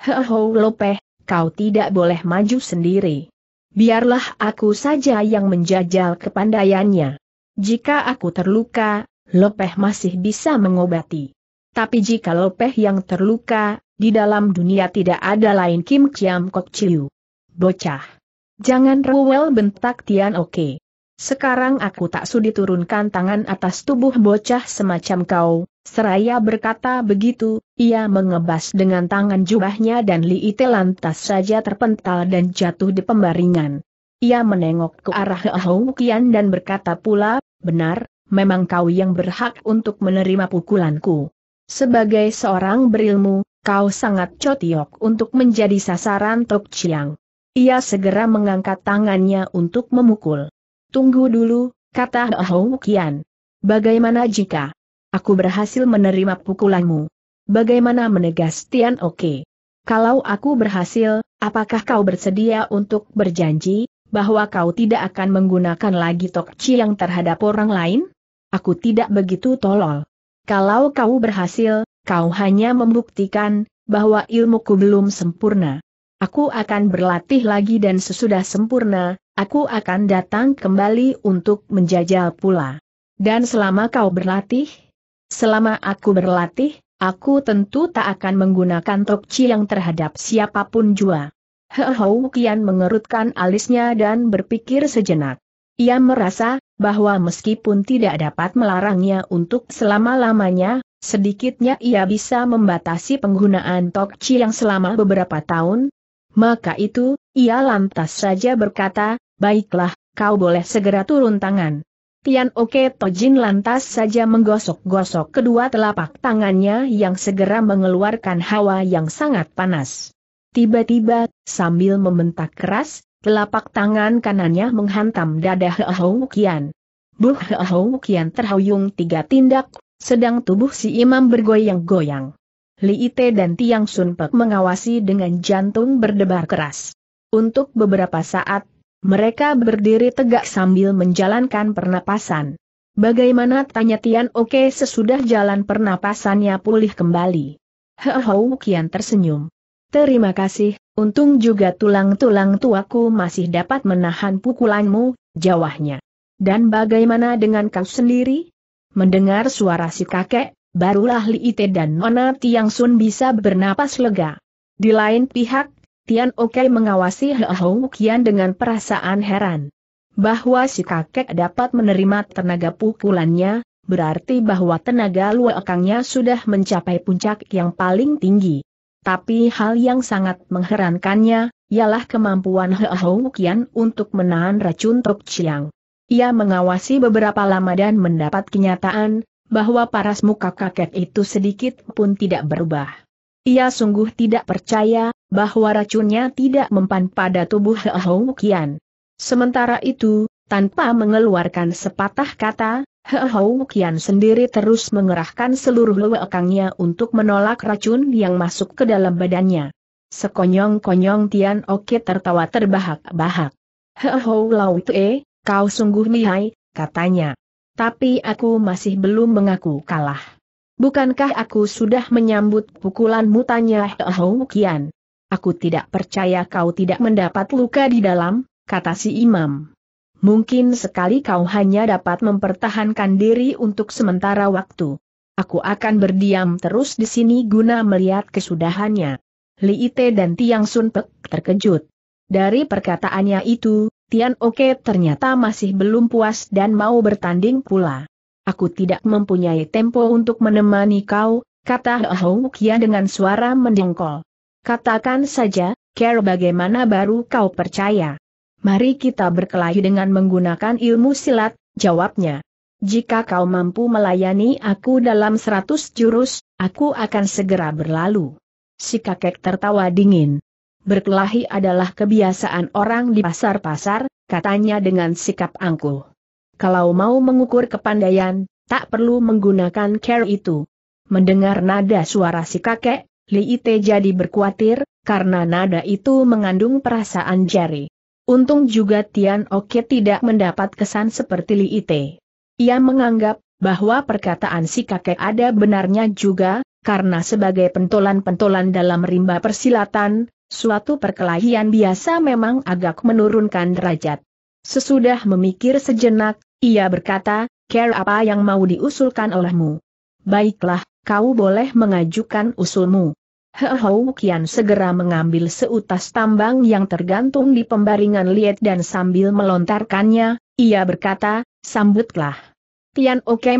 Heho Lopeh, kau tidak boleh maju sendiri. Biarlah aku saja yang menjajal kepandaiannya. Jika aku terluka, Lopeh masih bisa mengobati. Tapi jika Lopeh yang terluka, di dalam dunia tidak ada lain Kim Kiam Kok Chiu. Bocah. Jangan rewel bentak Tian Oke. Sekarang aku tak sudi turunkan tangan atas tubuh bocah semacam kau. Seraya berkata begitu, ia mengebas dengan tangan jubahnya dan Li Ite lantas saja terpental dan jatuh di pembaringan. Ia menengok ke arah Ahokian Kian dan berkata pula, benar, memang kau yang berhak untuk menerima pukulanku. Sebagai seorang berilmu, kau sangat cotiok untuk menjadi sasaran Tok Chiang. Ia segera mengangkat tangannya untuk memukul. Tunggu dulu, kata Hou Kian. Bagaimana jika aku berhasil menerima pukulanmu? Bagaimana menegas Tian Oke? Kalau aku berhasil, apakah kau bersedia untuk berjanji bahwa kau tidak akan menggunakan lagi tokci yang terhadap orang lain? Aku tidak begitu tolol. Kalau kau berhasil, kau hanya membuktikan bahwa ilmuku belum sempurna. Aku akan berlatih lagi dan sesudah sempurna, aku akan datang kembali untuk menjajal pula. Dan selama kau berlatih, selama aku berlatih, aku tentu tak akan menggunakan tokci yang terhadap siapapun jua. Hehou Kian mengerutkan alisnya dan berpikir sejenak. Ia merasa bahwa meskipun tidak dapat melarangnya untuk selama-lamanya, sedikitnya ia bisa membatasi penggunaan tokci yang selama beberapa tahun, maka itu, ia lantas saja berkata, baiklah, kau boleh segera turun tangan. Tian Oke Tojin lantas saja menggosok-gosok kedua telapak tangannya yang segera mengeluarkan hawa yang sangat panas. Tiba-tiba, sambil membentak keras, telapak tangan kanannya menghantam dada Heo Kian. Buh Heo Kian terhuyung tiga tindak, sedang tubuh si imam bergoyang-goyang. Li Ite dan Tiang Sun Pek mengawasi dengan jantung berdebar keras. Untuk beberapa saat, mereka berdiri tegak sambil menjalankan pernapasan. Bagaimana tanya Tian Oke sesudah jalan pernapasannya pulih kembali. Heo Kian tersenyum. Terima kasih, untung juga tulang-tulang tuaku masih dapat menahan pukulanmu, jawahnya. Dan bagaimana dengan kau sendiri? Mendengar suara si kakek, barulah Li Ite dan Nona Tiang Sun bisa bernapas lega. Di lain pihak, Tian Oke mengawasi Hou Kian dengan perasaan heran. Bahwa si kakek dapat menerima tenaga pukulannya, berarti bahwa tenaga luakangnya sudah mencapai puncak yang paling tinggi. Tapi hal yang sangat mengherankannya, ialah kemampuan Hou Kian untuk menahan racun Tok Chiang. Ia mengawasi beberapa lama dan mendapat kenyataan, bahwa paras muka kakek itu sedikit pun tidak berubah. Ia sungguh tidak percaya, bahwa racunnya tidak mempan pada tubuh Heehou Kian. Sementara itu, tanpa mengeluarkan sepatah kata, Heehou Kian sendiri terus mengerahkan seluruh lewekangnya untuk menolak racun yang masuk ke dalam badannya. Sekonyong-konyong Tian Oke tertawa terbahak-bahak. Heehou Lau Tue, kau sungguh lihai, katanya tapi aku masih belum mengaku kalah. Bukankah aku sudah menyambut pukulanmu tanya oh, Kian? Aku tidak percaya kau tidak mendapat luka di dalam, kata si imam. Mungkin sekali kau hanya dapat mempertahankan diri untuk sementara waktu. Aku akan berdiam terus di sini guna melihat kesudahannya. Li Ite dan Tiang Sun Pek terkejut. Dari perkataannya itu, Tian Oke ternyata masih belum puas dan mau bertanding pula. Aku tidak mempunyai tempo untuk menemani kau, kata Hou Kian dengan suara mendengkol. Katakan saja, care bagaimana baru kau percaya. Mari kita berkelahi dengan menggunakan ilmu silat, jawabnya. Jika kau mampu melayani aku dalam seratus jurus, aku akan segera berlalu. Si kakek tertawa dingin berkelahi adalah kebiasaan orang di pasar-pasar, katanya dengan sikap angkuh. Kalau mau mengukur kepandaian, tak perlu menggunakan care itu. Mendengar nada suara si kakek, Li Ite jadi berkuatir, karena nada itu mengandung perasaan jari. Untung juga Tian Oke tidak mendapat kesan seperti Li Ite. Ia menganggap bahwa perkataan si kakek ada benarnya juga, karena sebagai pentolan-pentolan dalam rimba persilatan, Suatu perkelahian biasa memang agak menurunkan derajat. Sesudah memikir sejenak, ia berkata, care apa yang mau diusulkan olehmu? Baiklah, kau boleh mengajukan usulmu. Hehou Kian segera mengambil seutas tambang yang tergantung di pembaringan liet dan sambil melontarkannya, ia berkata, sambutlah. Tian Oke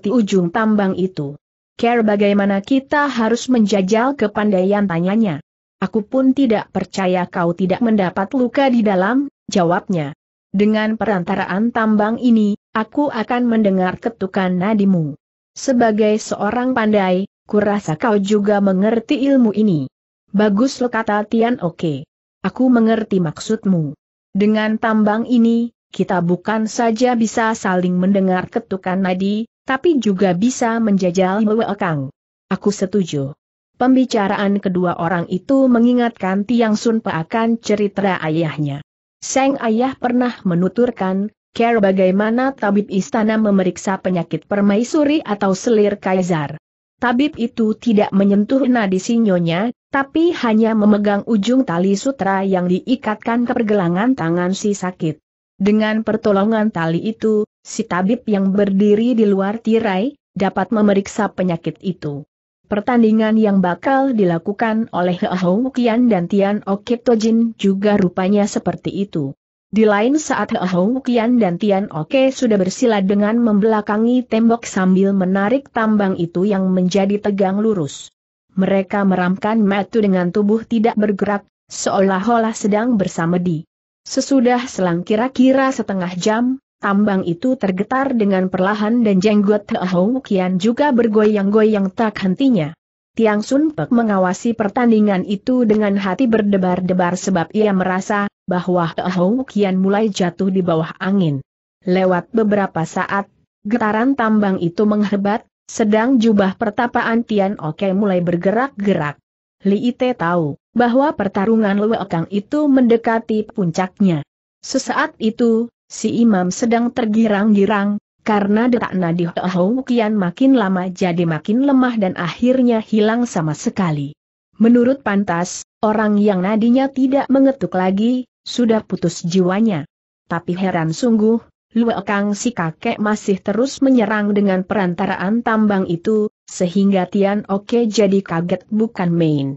di ujung tambang itu. Care bagaimana kita harus menjajal kepandaian tanyanya. Aku pun tidak percaya kau tidak mendapat luka di dalam, jawabnya. Dengan perantaraan tambang ini, aku akan mendengar ketukan nadimu. Sebagai seorang pandai, kurasa kau juga mengerti ilmu ini. Bagus lo kata Tian Oke. Aku mengerti maksudmu. Dengan tambang ini, kita bukan saja bisa saling mendengar ketukan nadi, tapi juga bisa menjajal mewekang. Aku setuju. Pembicaraan kedua orang itu mengingatkan Tiang Sun akan cerita ayahnya. Seng ayah pernah menuturkan, care bagaimana tabib istana memeriksa penyakit permaisuri atau selir kaisar. Tabib itu tidak menyentuh nadi sinyonya, tapi hanya memegang ujung tali sutra yang diikatkan ke pergelangan tangan si sakit. Dengan pertolongan tali itu, si tabib yang berdiri di luar tirai, dapat memeriksa penyakit itu. Pertandingan yang bakal dilakukan oleh Hou Qian dan Tian Okit Tojin juga rupanya seperti itu. Di lain saat Hou Qian dan Tian Oke sudah bersila dengan membelakangi tembok sambil menarik tambang itu yang menjadi tegang lurus. Mereka meramkan metu dengan tubuh tidak bergerak, seolah-olah sedang bersamedi. Sesudah selang kira-kira setengah jam, Tambang itu tergetar dengan perlahan dan jenggot Hou Kian juga bergoyang-goyang tak hentinya. Tiang Sun Pek mengawasi pertandingan itu dengan hati berdebar-debar sebab ia merasa bahwa Hou Kian mulai jatuh di bawah angin. Lewat beberapa saat, getaran tambang itu menghebat, sedang jubah pertapaan Tian Oke mulai bergerak-gerak. Li Ite tahu bahwa pertarungan Lue Kang itu mendekati puncaknya. Sesaat itu, Si imam sedang tergirang-girang, karena detak nadi Hou Kian makin lama jadi makin lemah dan akhirnya hilang sama sekali. Menurut pantas, orang yang nadinya tidak mengetuk lagi, sudah putus jiwanya. Tapi heran sungguh, Luekang si kakek masih terus menyerang dengan perantaraan tambang itu, sehingga Tian Oke jadi kaget bukan main.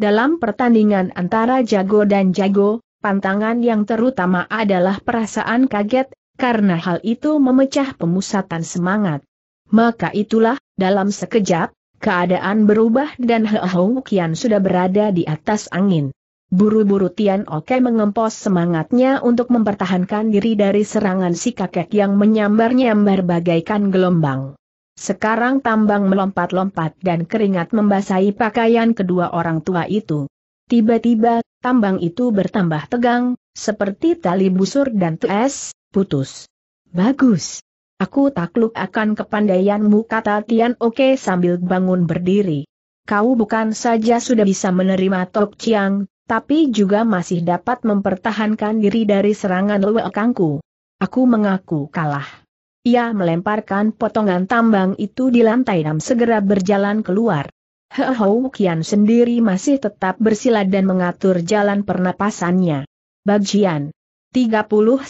Dalam pertandingan antara jago dan jago, Pantangan yang terutama adalah perasaan kaget, karena hal itu memecah pemusatan semangat. Maka itulah, dalam sekejap, keadaan berubah dan Hou Kian sudah berada di atas angin. Buru-buru Tian Oke mengempos semangatnya untuk mempertahankan diri dari serangan si kakek yang menyambar-nyambar bagaikan gelombang. Sekarang tambang melompat-lompat dan keringat membasahi pakaian kedua orang tua itu. Tiba-tiba, tambang itu bertambah tegang, seperti tali busur dan tes, putus. Bagus. Aku takluk akan kepandaianmu kata Tian Oke sambil bangun berdiri. Kau bukan saja sudah bisa menerima Tok Chiang, tapi juga masih dapat mempertahankan diri dari serangan Kangku. Aku mengaku kalah. Ia melemparkan potongan tambang itu di lantai dan segera berjalan keluar. Hou Kian sendiri masih tetap bersila dan mengatur jalan pernapasannya. Bagian 39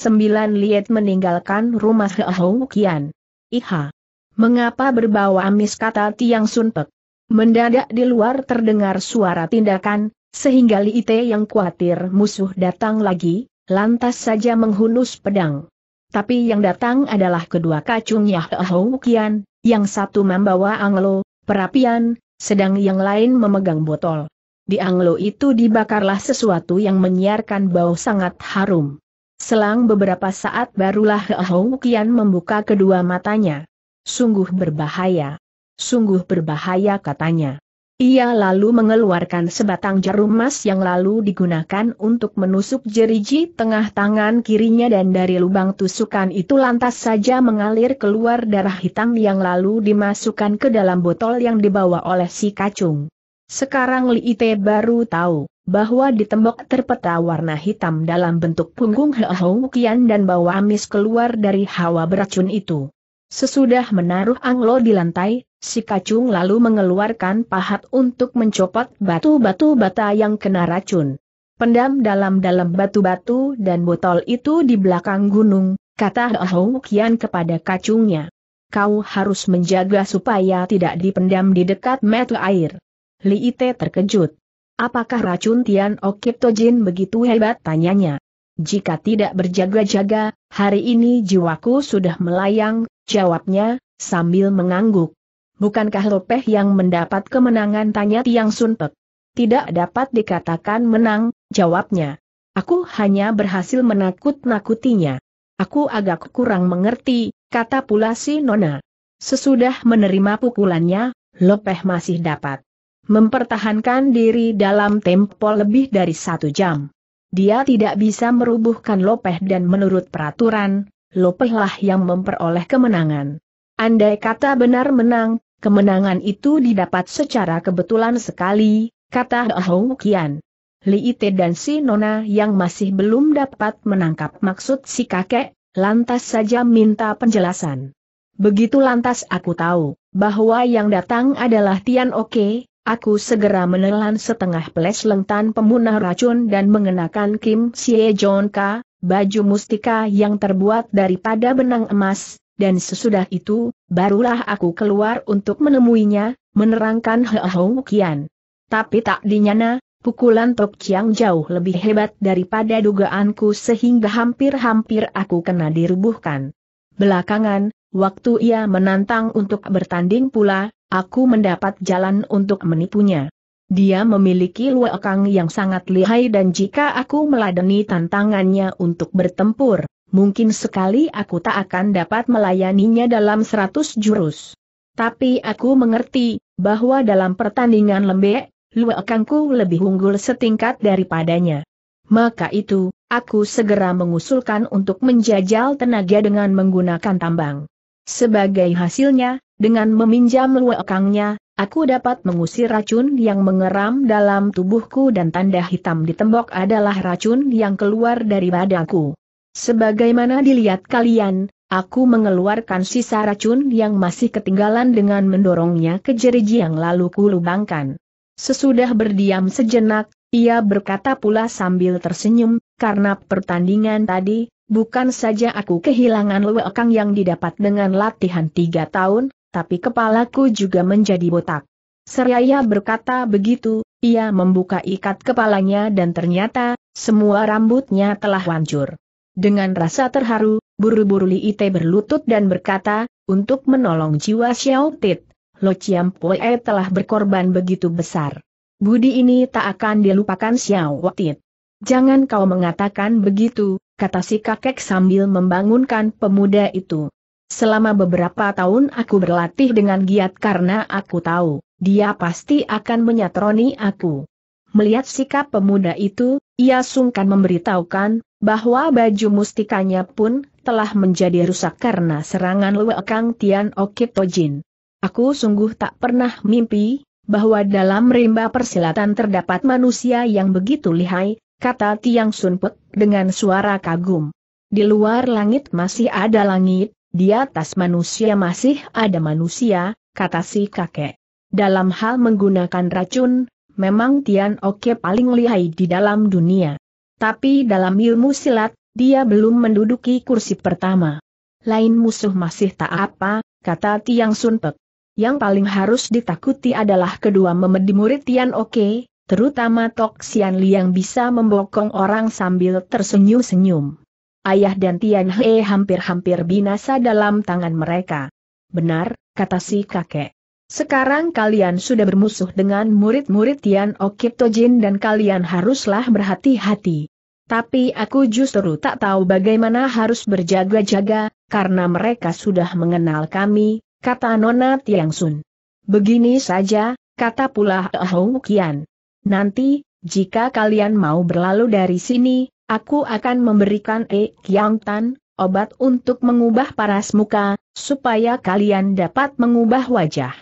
Liet meninggalkan rumah Hou Kian. Iha. Mengapa berbawa amis kata Tiang Sunpek? Mendadak di luar terdengar suara tindakan, sehingga Liite yang khawatir musuh datang lagi, lantas saja menghunus pedang. Tapi yang datang adalah kedua kacungnya Hou Kian, yang satu membawa anglo, perapian, sedang yang lain memegang botol. Di anglo itu dibakarlah sesuatu yang menyiarkan bau sangat harum. Selang beberapa saat barulah Hou Kian membuka kedua matanya. Sungguh berbahaya. Sungguh berbahaya katanya. Ia lalu mengeluarkan sebatang jarum emas yang lalu digunakan untuk menusuk jeriji tengah tangan kirinya dan dari lubang tusukan itu lantas saja mengalir keluar darah hitam yang lalu dimasukkan ke dalam botol yang dibawa oleh si kacung. Sekarang Li Ite baru tahu bahwa di tembok terpeta warna hitam dalam bentuk punggung Heo Kian dan bau amis keluar dari hawa beracun itu. Sesudah menaruh Anglo di lantai, si kacung lalu mengeluarkan pahat untuk mencopot batu-batu bata yang kena racun. Pendam dalam-dalam batu-batu dan botol itu di belakang gunung, kata Hou Kian kepada kacungnya. Kau harus menjaga supaya tidak dipendam di dekat mata air. Li Ite terkejut. Apakah racun Tian Okip Tojin begitu hebat tanyanya. Jika tidak berjaga-jaga, hari ini jiwaku sudah melayang, jawabnya, sambil mengangguk. Bukankah Lopeh yang mendapat kemenangan tanya Tiang Sunpek? Tidak dapat dikatakan menang, jawabnya. Aku hanya berhasil menakut-nakutinya. Aku agak kurang mengerti, kata pula si Nona. Sesudah menerima pukulannya, Lopeh masih dapat mempertahankan diri dalam tempo lebih dari satu jam. Dia tidak bisa merubuhkan Lopeh dan menurut peraturan, Lopehlah yang memperoleh kemenangan. Andai kata benar menang, kemenangan itu didapat secara kebetulan sekali, kata Hou Kian. Li Ite dan si Nona yang masih belum dapat menangkap maksud si kakek, lantas saja minta penjelasan. Begitu lantas aku tahu, bahwa yang datang adalah Tian Oke, Aku segera menelan setengah peles lengtan pemunah racun dan mengenakan Kim Sye Jong Ka, baju mustika yang terbuat daripada benang emas, dan sesudah itu, barulah aku keluar untuk menemuinya, menerangkan Hou Kian. Tapi tak dinyana, pukulan Tok Chiang jauh lebih hebat daripada dugaanku sehingga hampir-hampir aku kena dirubuhkan. Belakangan, waktu ia menantang untuk bertanding pula, aku mendapat jalan untuk menipunya. Dia memiliki luakang yang sangat lihai dan jika aku meladeni tantangannya untuk bertempur, mungkin sekali aku tak akan dapat melayaninya dalam seratus jurus. Tapi aku mengerti, bahwa dalam pertandingan lembek, luakangku lebih unggul setingkat daripadanya. Maka itu, aku segera mengusulkan untuk menjajal tenaga dengan menggunakan tambang. Sebagai hasilnya, dengan meminjam luekangnya, aku dapat mengusir racun yang mengeram dalam tubuhku dan tanda hitam di tembok adalah racun yang keluar dari badanku. Sebagaimana dilihat kalian, aku mengeluarkan sisa racun yang masih ketinggalan dengan mendorongnya ke jeriji yang lalu kulubangkan. Sesudah berdiam sejenak, ia berkata pula sambil tersenyum, karena pertandingan tadi, bukan saja aku kehilangan luekang yang didapat dengan latihan tiga tahun, tapi kepalaku juga menjadi botak. Seraya berkata begitu, ia membuka ikat kepalanya dan ternyata, semua rambutnya telah hancur. Dengan rasa terharu, buru-buru Li Ite berlutut dan berkata, untuk menolong jiwa Xiao Tit, Lo Chiam Pue telah berkorban begitu besar. Budi ini tak akan dilupakan Xiao Tit. Jangan kau mengatakan begitu, kata si kakek sambil membangunkan pemuda itu. Selama beberapa tahun aku berlatih dengan giat karena aku tahu, dia pasti akan menyatroni aku. Melihat sikap pemuda itu, ia sungkan memberitahukan, bahwa baju mustikanya pun, telah menjadi rusak karena serangan Luekang Tian Okip Tojin. Aku sungguh tak pernah mimpi, bahwa dalam rimba persilatan terdapat manusia yang begitu lihai, kata Tiang Sunput dengan suara kagum. Di luar langit masih ada langit, di atas manusia masih ada manusia, kata si kakek. Dalam hal menggunakan racun, memang Tian Oke paling lihai di dalam dunia. Tapi dalam ilmu silat, dia belum menduduki kursi pertama. Lain musuh masih tak apa, kata Tiang Sunpek. Yang paling harus ditakuti adalah kedua memedi murid Tian Oke, terutama Tok Sian Liang bisa membokong orang sambil tersenyum-senyum ayah dan Tian He eh, hampir-hampir binasa dalam tangan mereka. Benar, kata si kakek. Sekarang kalian sudah bermusuh dengan murid-murid Tian Okip Tojin dan kalian haruslah berhati-hati. Tapi aku justru tak tahu bagaimana harus berjaga-jaga, karena mereka sudah mengenal kami, kata Nona Tiang Sun. Begini saja, kata pula Ahou Kian. Nanti, jika kalian mau berlalu dari sini, aku akan memberikan E Kiang Tan, obat untuk mengubah paras muka, supaya kalian dapat mengubah wajah.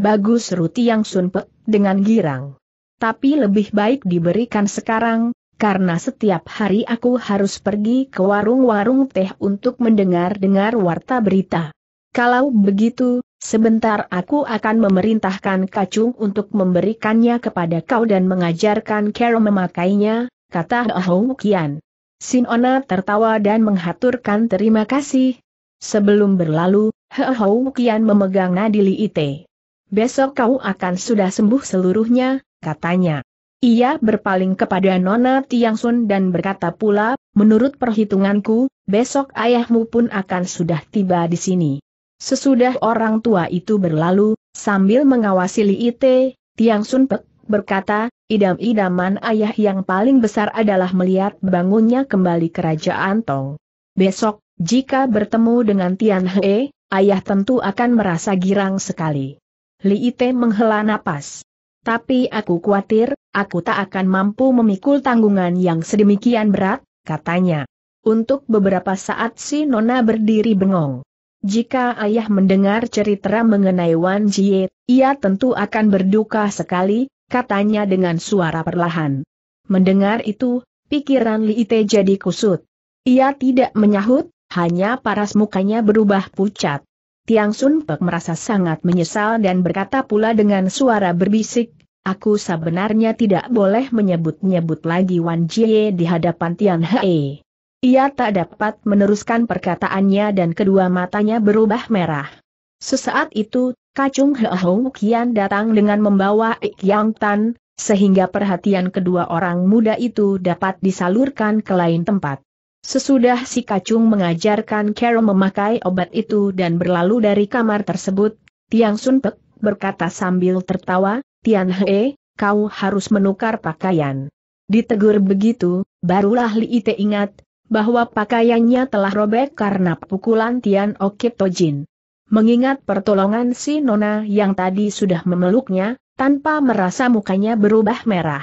Bagus Ruti Yang sunpek, dengan girang. Tapi lebih baik diberikan sekarang, karena setiap hari aku harus pergi ke warung-warung teh untuk mendengar-dengar warta berita. Kalau begitu, sebentar aku akan memerintahkan kacung untuk memberikannya kepada kau dan mengajarkan Carol memakainya, kata Hou Kian. Sinona tertawa dan menghaturkan terima kasih. Sebelum berlalu, Hou Kian memegang Nadili Ite. Besok kau akan sudah sembuh seluruhnya, katanya. Ia berpaling kepada Nona Tiang Sun dan berkata pula, menurut perhitunganku, besok ayahmu pun akan sudah tiba di sini. Sesudah orang tua itu berlalu, sambil mengawasi Li Ite, Tiang Sun Pek berkata, idam-idaman ayah yang paling besar adalah melihat bangunnya kembali kerajaan Tong. Besok, jika bertemu dengan Tian He, ayah tentu akan merasa girang sekali. Li Ite menghela napas. Tapi aku khawatir, aku tak akan mampu memikul tanggungan yang sedemikian berat, katanya. Untuk beberapa saat si Nona berdiri bengong. Jika ayah mendengar cerita mengenai Wan Jie, ia tentu akan berduka sekali, katanya dengan suara perlahan. Mendengar itu, pikiran Li Ite jadi kusut. Ia tidak menyahut, hanya paras mukanya berubah pucat. Tiang Sun Pek merasa sangat menyesal dan berkata pula dengan suara berbisik, Aku sebenarnya tidak boleh menyebut-nyebut lagi Wan Jie di hadapan Tian He. Ia tak dapat meneruskan perkataannya dan kedua matanya berubah merah. Sesaat itu, Kacung Heo Kian datang dengan membawa Ik Yang Tan, sehingga perhatian kedua orang muda itu dapat disalurkan ke lain tempat. Sesudah si Kacung mengajarkan Carol memakai obat itu dan berlalu dari kamar tersebut, Tiang Sun Pek berkata sambil tertawa, Tian He, kau harus menukar pakaian. Ditegur begitu, barulah Li Ite ingat, bahwa pakaiannya telah robek karena pukulan Tian Okip Tojin. Mengingat pertolongan si Nona yang tadi sudah memeluknya, tanpa merasa mukanya berubah merah.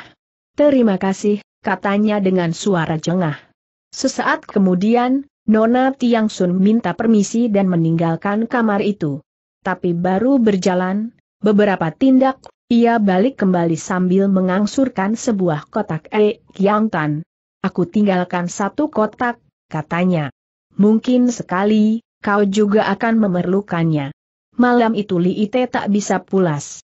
Terima kasih, katanya dengan suara jengah. Sesaat kemudian, Nona Tiang Sun minta permisi dan meninggalkan kamar itu. Tapi baru berjalan, beberapa tindak, ia balik kembali sambil mengangsurkan sebuah kotak E. Tan. Aku tinggalkan satu kotak, katanya. Mungkin sekali, kau juga akan memerlukannya. Malam itu Li Ite tak bisa pulas.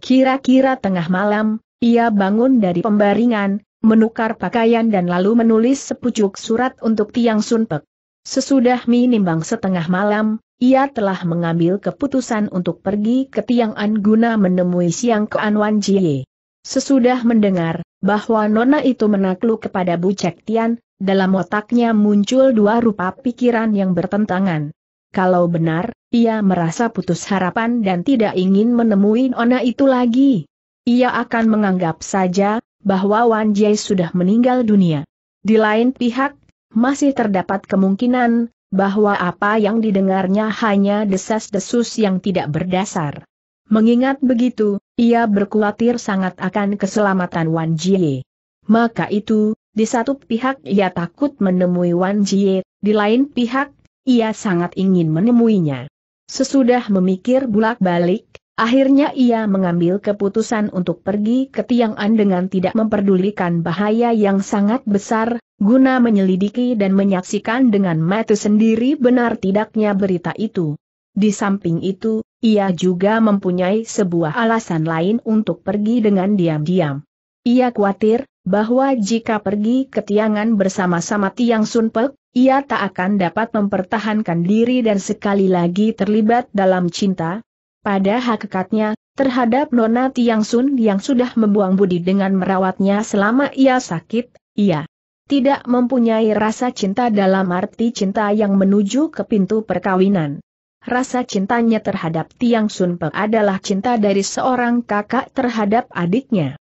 Kira-kira tengah malam, ia bangun dari pembaringan, menukar pakaian dan lalu menulis sepucuk surat untuk Tiang Sunpek. Sesudah minimbang setengah malam, ia telah mengambil keputusan untuk pergi ke Tiang An guna menemui Siang Kean Wan Jie. Sesudah mendengar bahwa Nona itu menakluk kepada Bu Cek Tian, dalam otaknya muncul dua rupa pikiran yang bertentangan. Kalau benar, ia merasa putus harapan dan tidak ingin menemui Ona itu lagi. Ia akan menganggap saja bahwa Wan Jie sudah meninggal dunia. Di lain pihak, masih terdapat kemungkinan bahwa apa yang didengarnya hanya desas-desus yang tidak berdasar. Mengingat begitu, ia berkhawatir sangat akan keselamatan Wan Jie. Maka itu, di satu pihak ia takut menemui Wan Jie, di lain pihak ia sangat ingin menemuinya. Sesudah memikir bulak-balik, akhirnya ia mengambil keputusan untuk pergi ke Tiang'an dengan tidak memperdulikan bahaya yang sangat besar, guna menyelidiki dan menyaksikan dengan mata sendiri benar tidaknya berita itu. Di samping itu, ia juga mempunyai sebuah alasan lain untuk pergi dengan diam-diam. Ia khawatir, bahwa jika pergi ke Tiangan bersama-sama Tiang Sunpek, ia tak akan dapat mempertahankan diri dan sekali lagi terlibat dalam cinta. Pada hakikatnya, terhadap Nona Tiang Sun yang sudah membuang budi dengan merawatnya selama ia sakit, ia tidak mempunyai rasa cinta dalam arti cinta yang menuju ke pintu perkawinan. Rasa cintanya terhadap Tiang Sun Pe adalah cinta dari seorang kakak terhadap adiknya.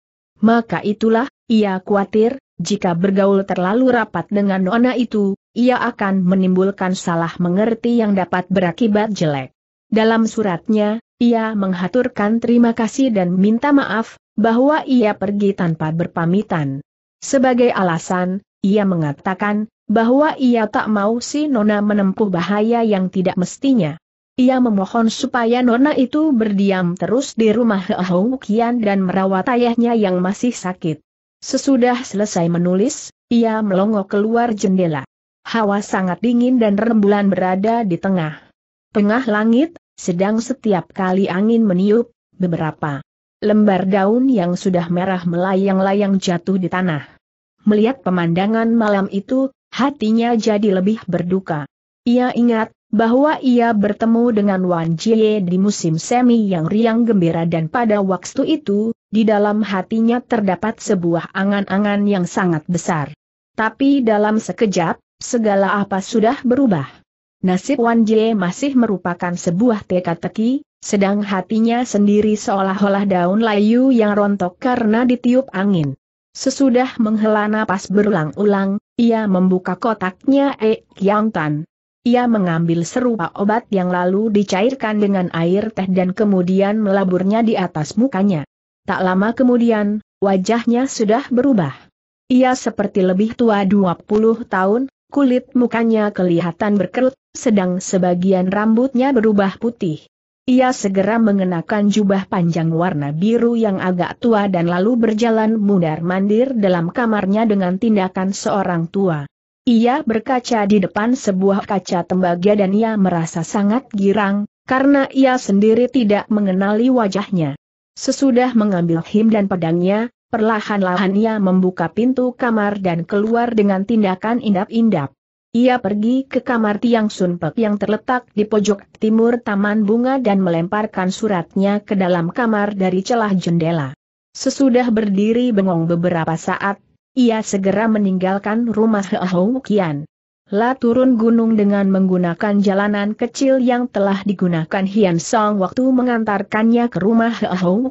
Maka itulah, ia khawatir, jika bergaul terlalu rapat dengan Nona itu, ia akan menimbulkan salah mengerti yang dapat berakibat jelek. Dalam suratnya, ia menghaturkan terima kasih dan minta maaf, bahwa ia pergi tanpa berpamitan. Sebagai alasan, ia mengatakan, bahwa ia tak mau si Nona menempuh bahaya yang tidak mestinya. Ia memohon supaya Nona itu berdiam terus di rumah Hau Kian dan merawat ayahnya yang masih sakit. Sesudah selesai menulis, ia melongo keluar jendela. Hawa sangat dingin dan rembulan berada di tengah. Tengah langit, sedang setiap kali angin meniup, beberapa lembar daun yang sudah merah melayang-layang jatuh di tanah. Melihat pemandangan malam itu, hatinya jadi lebih berduka. Ia ingat, bahwa ia bertemu dengan Wan Jie di musim semi yang riang gembira dan pada waktu itu, di dalam hatinya terdapat sebuah angan-angan yang sangat besar. Tapi dalam sekejap, Segala apa sudah berubah. Nasib Wan Jie masih merupakan sebuah teka-teki, sedang hatinya sendiri seolah-olah daun layu yang rontok karena ditiup angin. Sesudah menghela napas berulang-ulang, ia membuka kotaknya Eh, Yang Tan. Ia mengambil serupa obat yang lalu dicairkan dengan air teh dan kemudian melaburnya di atas mukanya. Tak lama kemudian, wajahnya sudah berubah. Ia seperti lebih tua 20 tahun, Kulit mukanya kelihatan berkerut, sedang sebagian rambutnya berubah putih. Ia segera mengenakan jubah panjang warna biru yang agak tua dan lalu berjalan mundar-mandir dalam kamarnya dengan tindakan seorang tua. Ia berkaca di depan sebuah kaca tembaga dan ia merasa sangat girang, karena ia sendiri tidak mengenali wajahnya. Sesudah mengambil him dan pedangnya, Perlahan-lahan ia membuka pintu kamar dan keluar dengan tindakan indap-indap. Ia pergi ke kamar Tiang Sunpek yang terletak di pojok timur Taman Bunga dan melemparkan suratnya ke dalam kamar dari celah jendela. Sesudah berdiri bengong beberapa saat, ia segera meninggalkan rumah Hou Kian. La turun gunung dengan menggunakan jalanan kecil yang telah digunakan Hian Song waktu mengantarkannya ke rumah Hou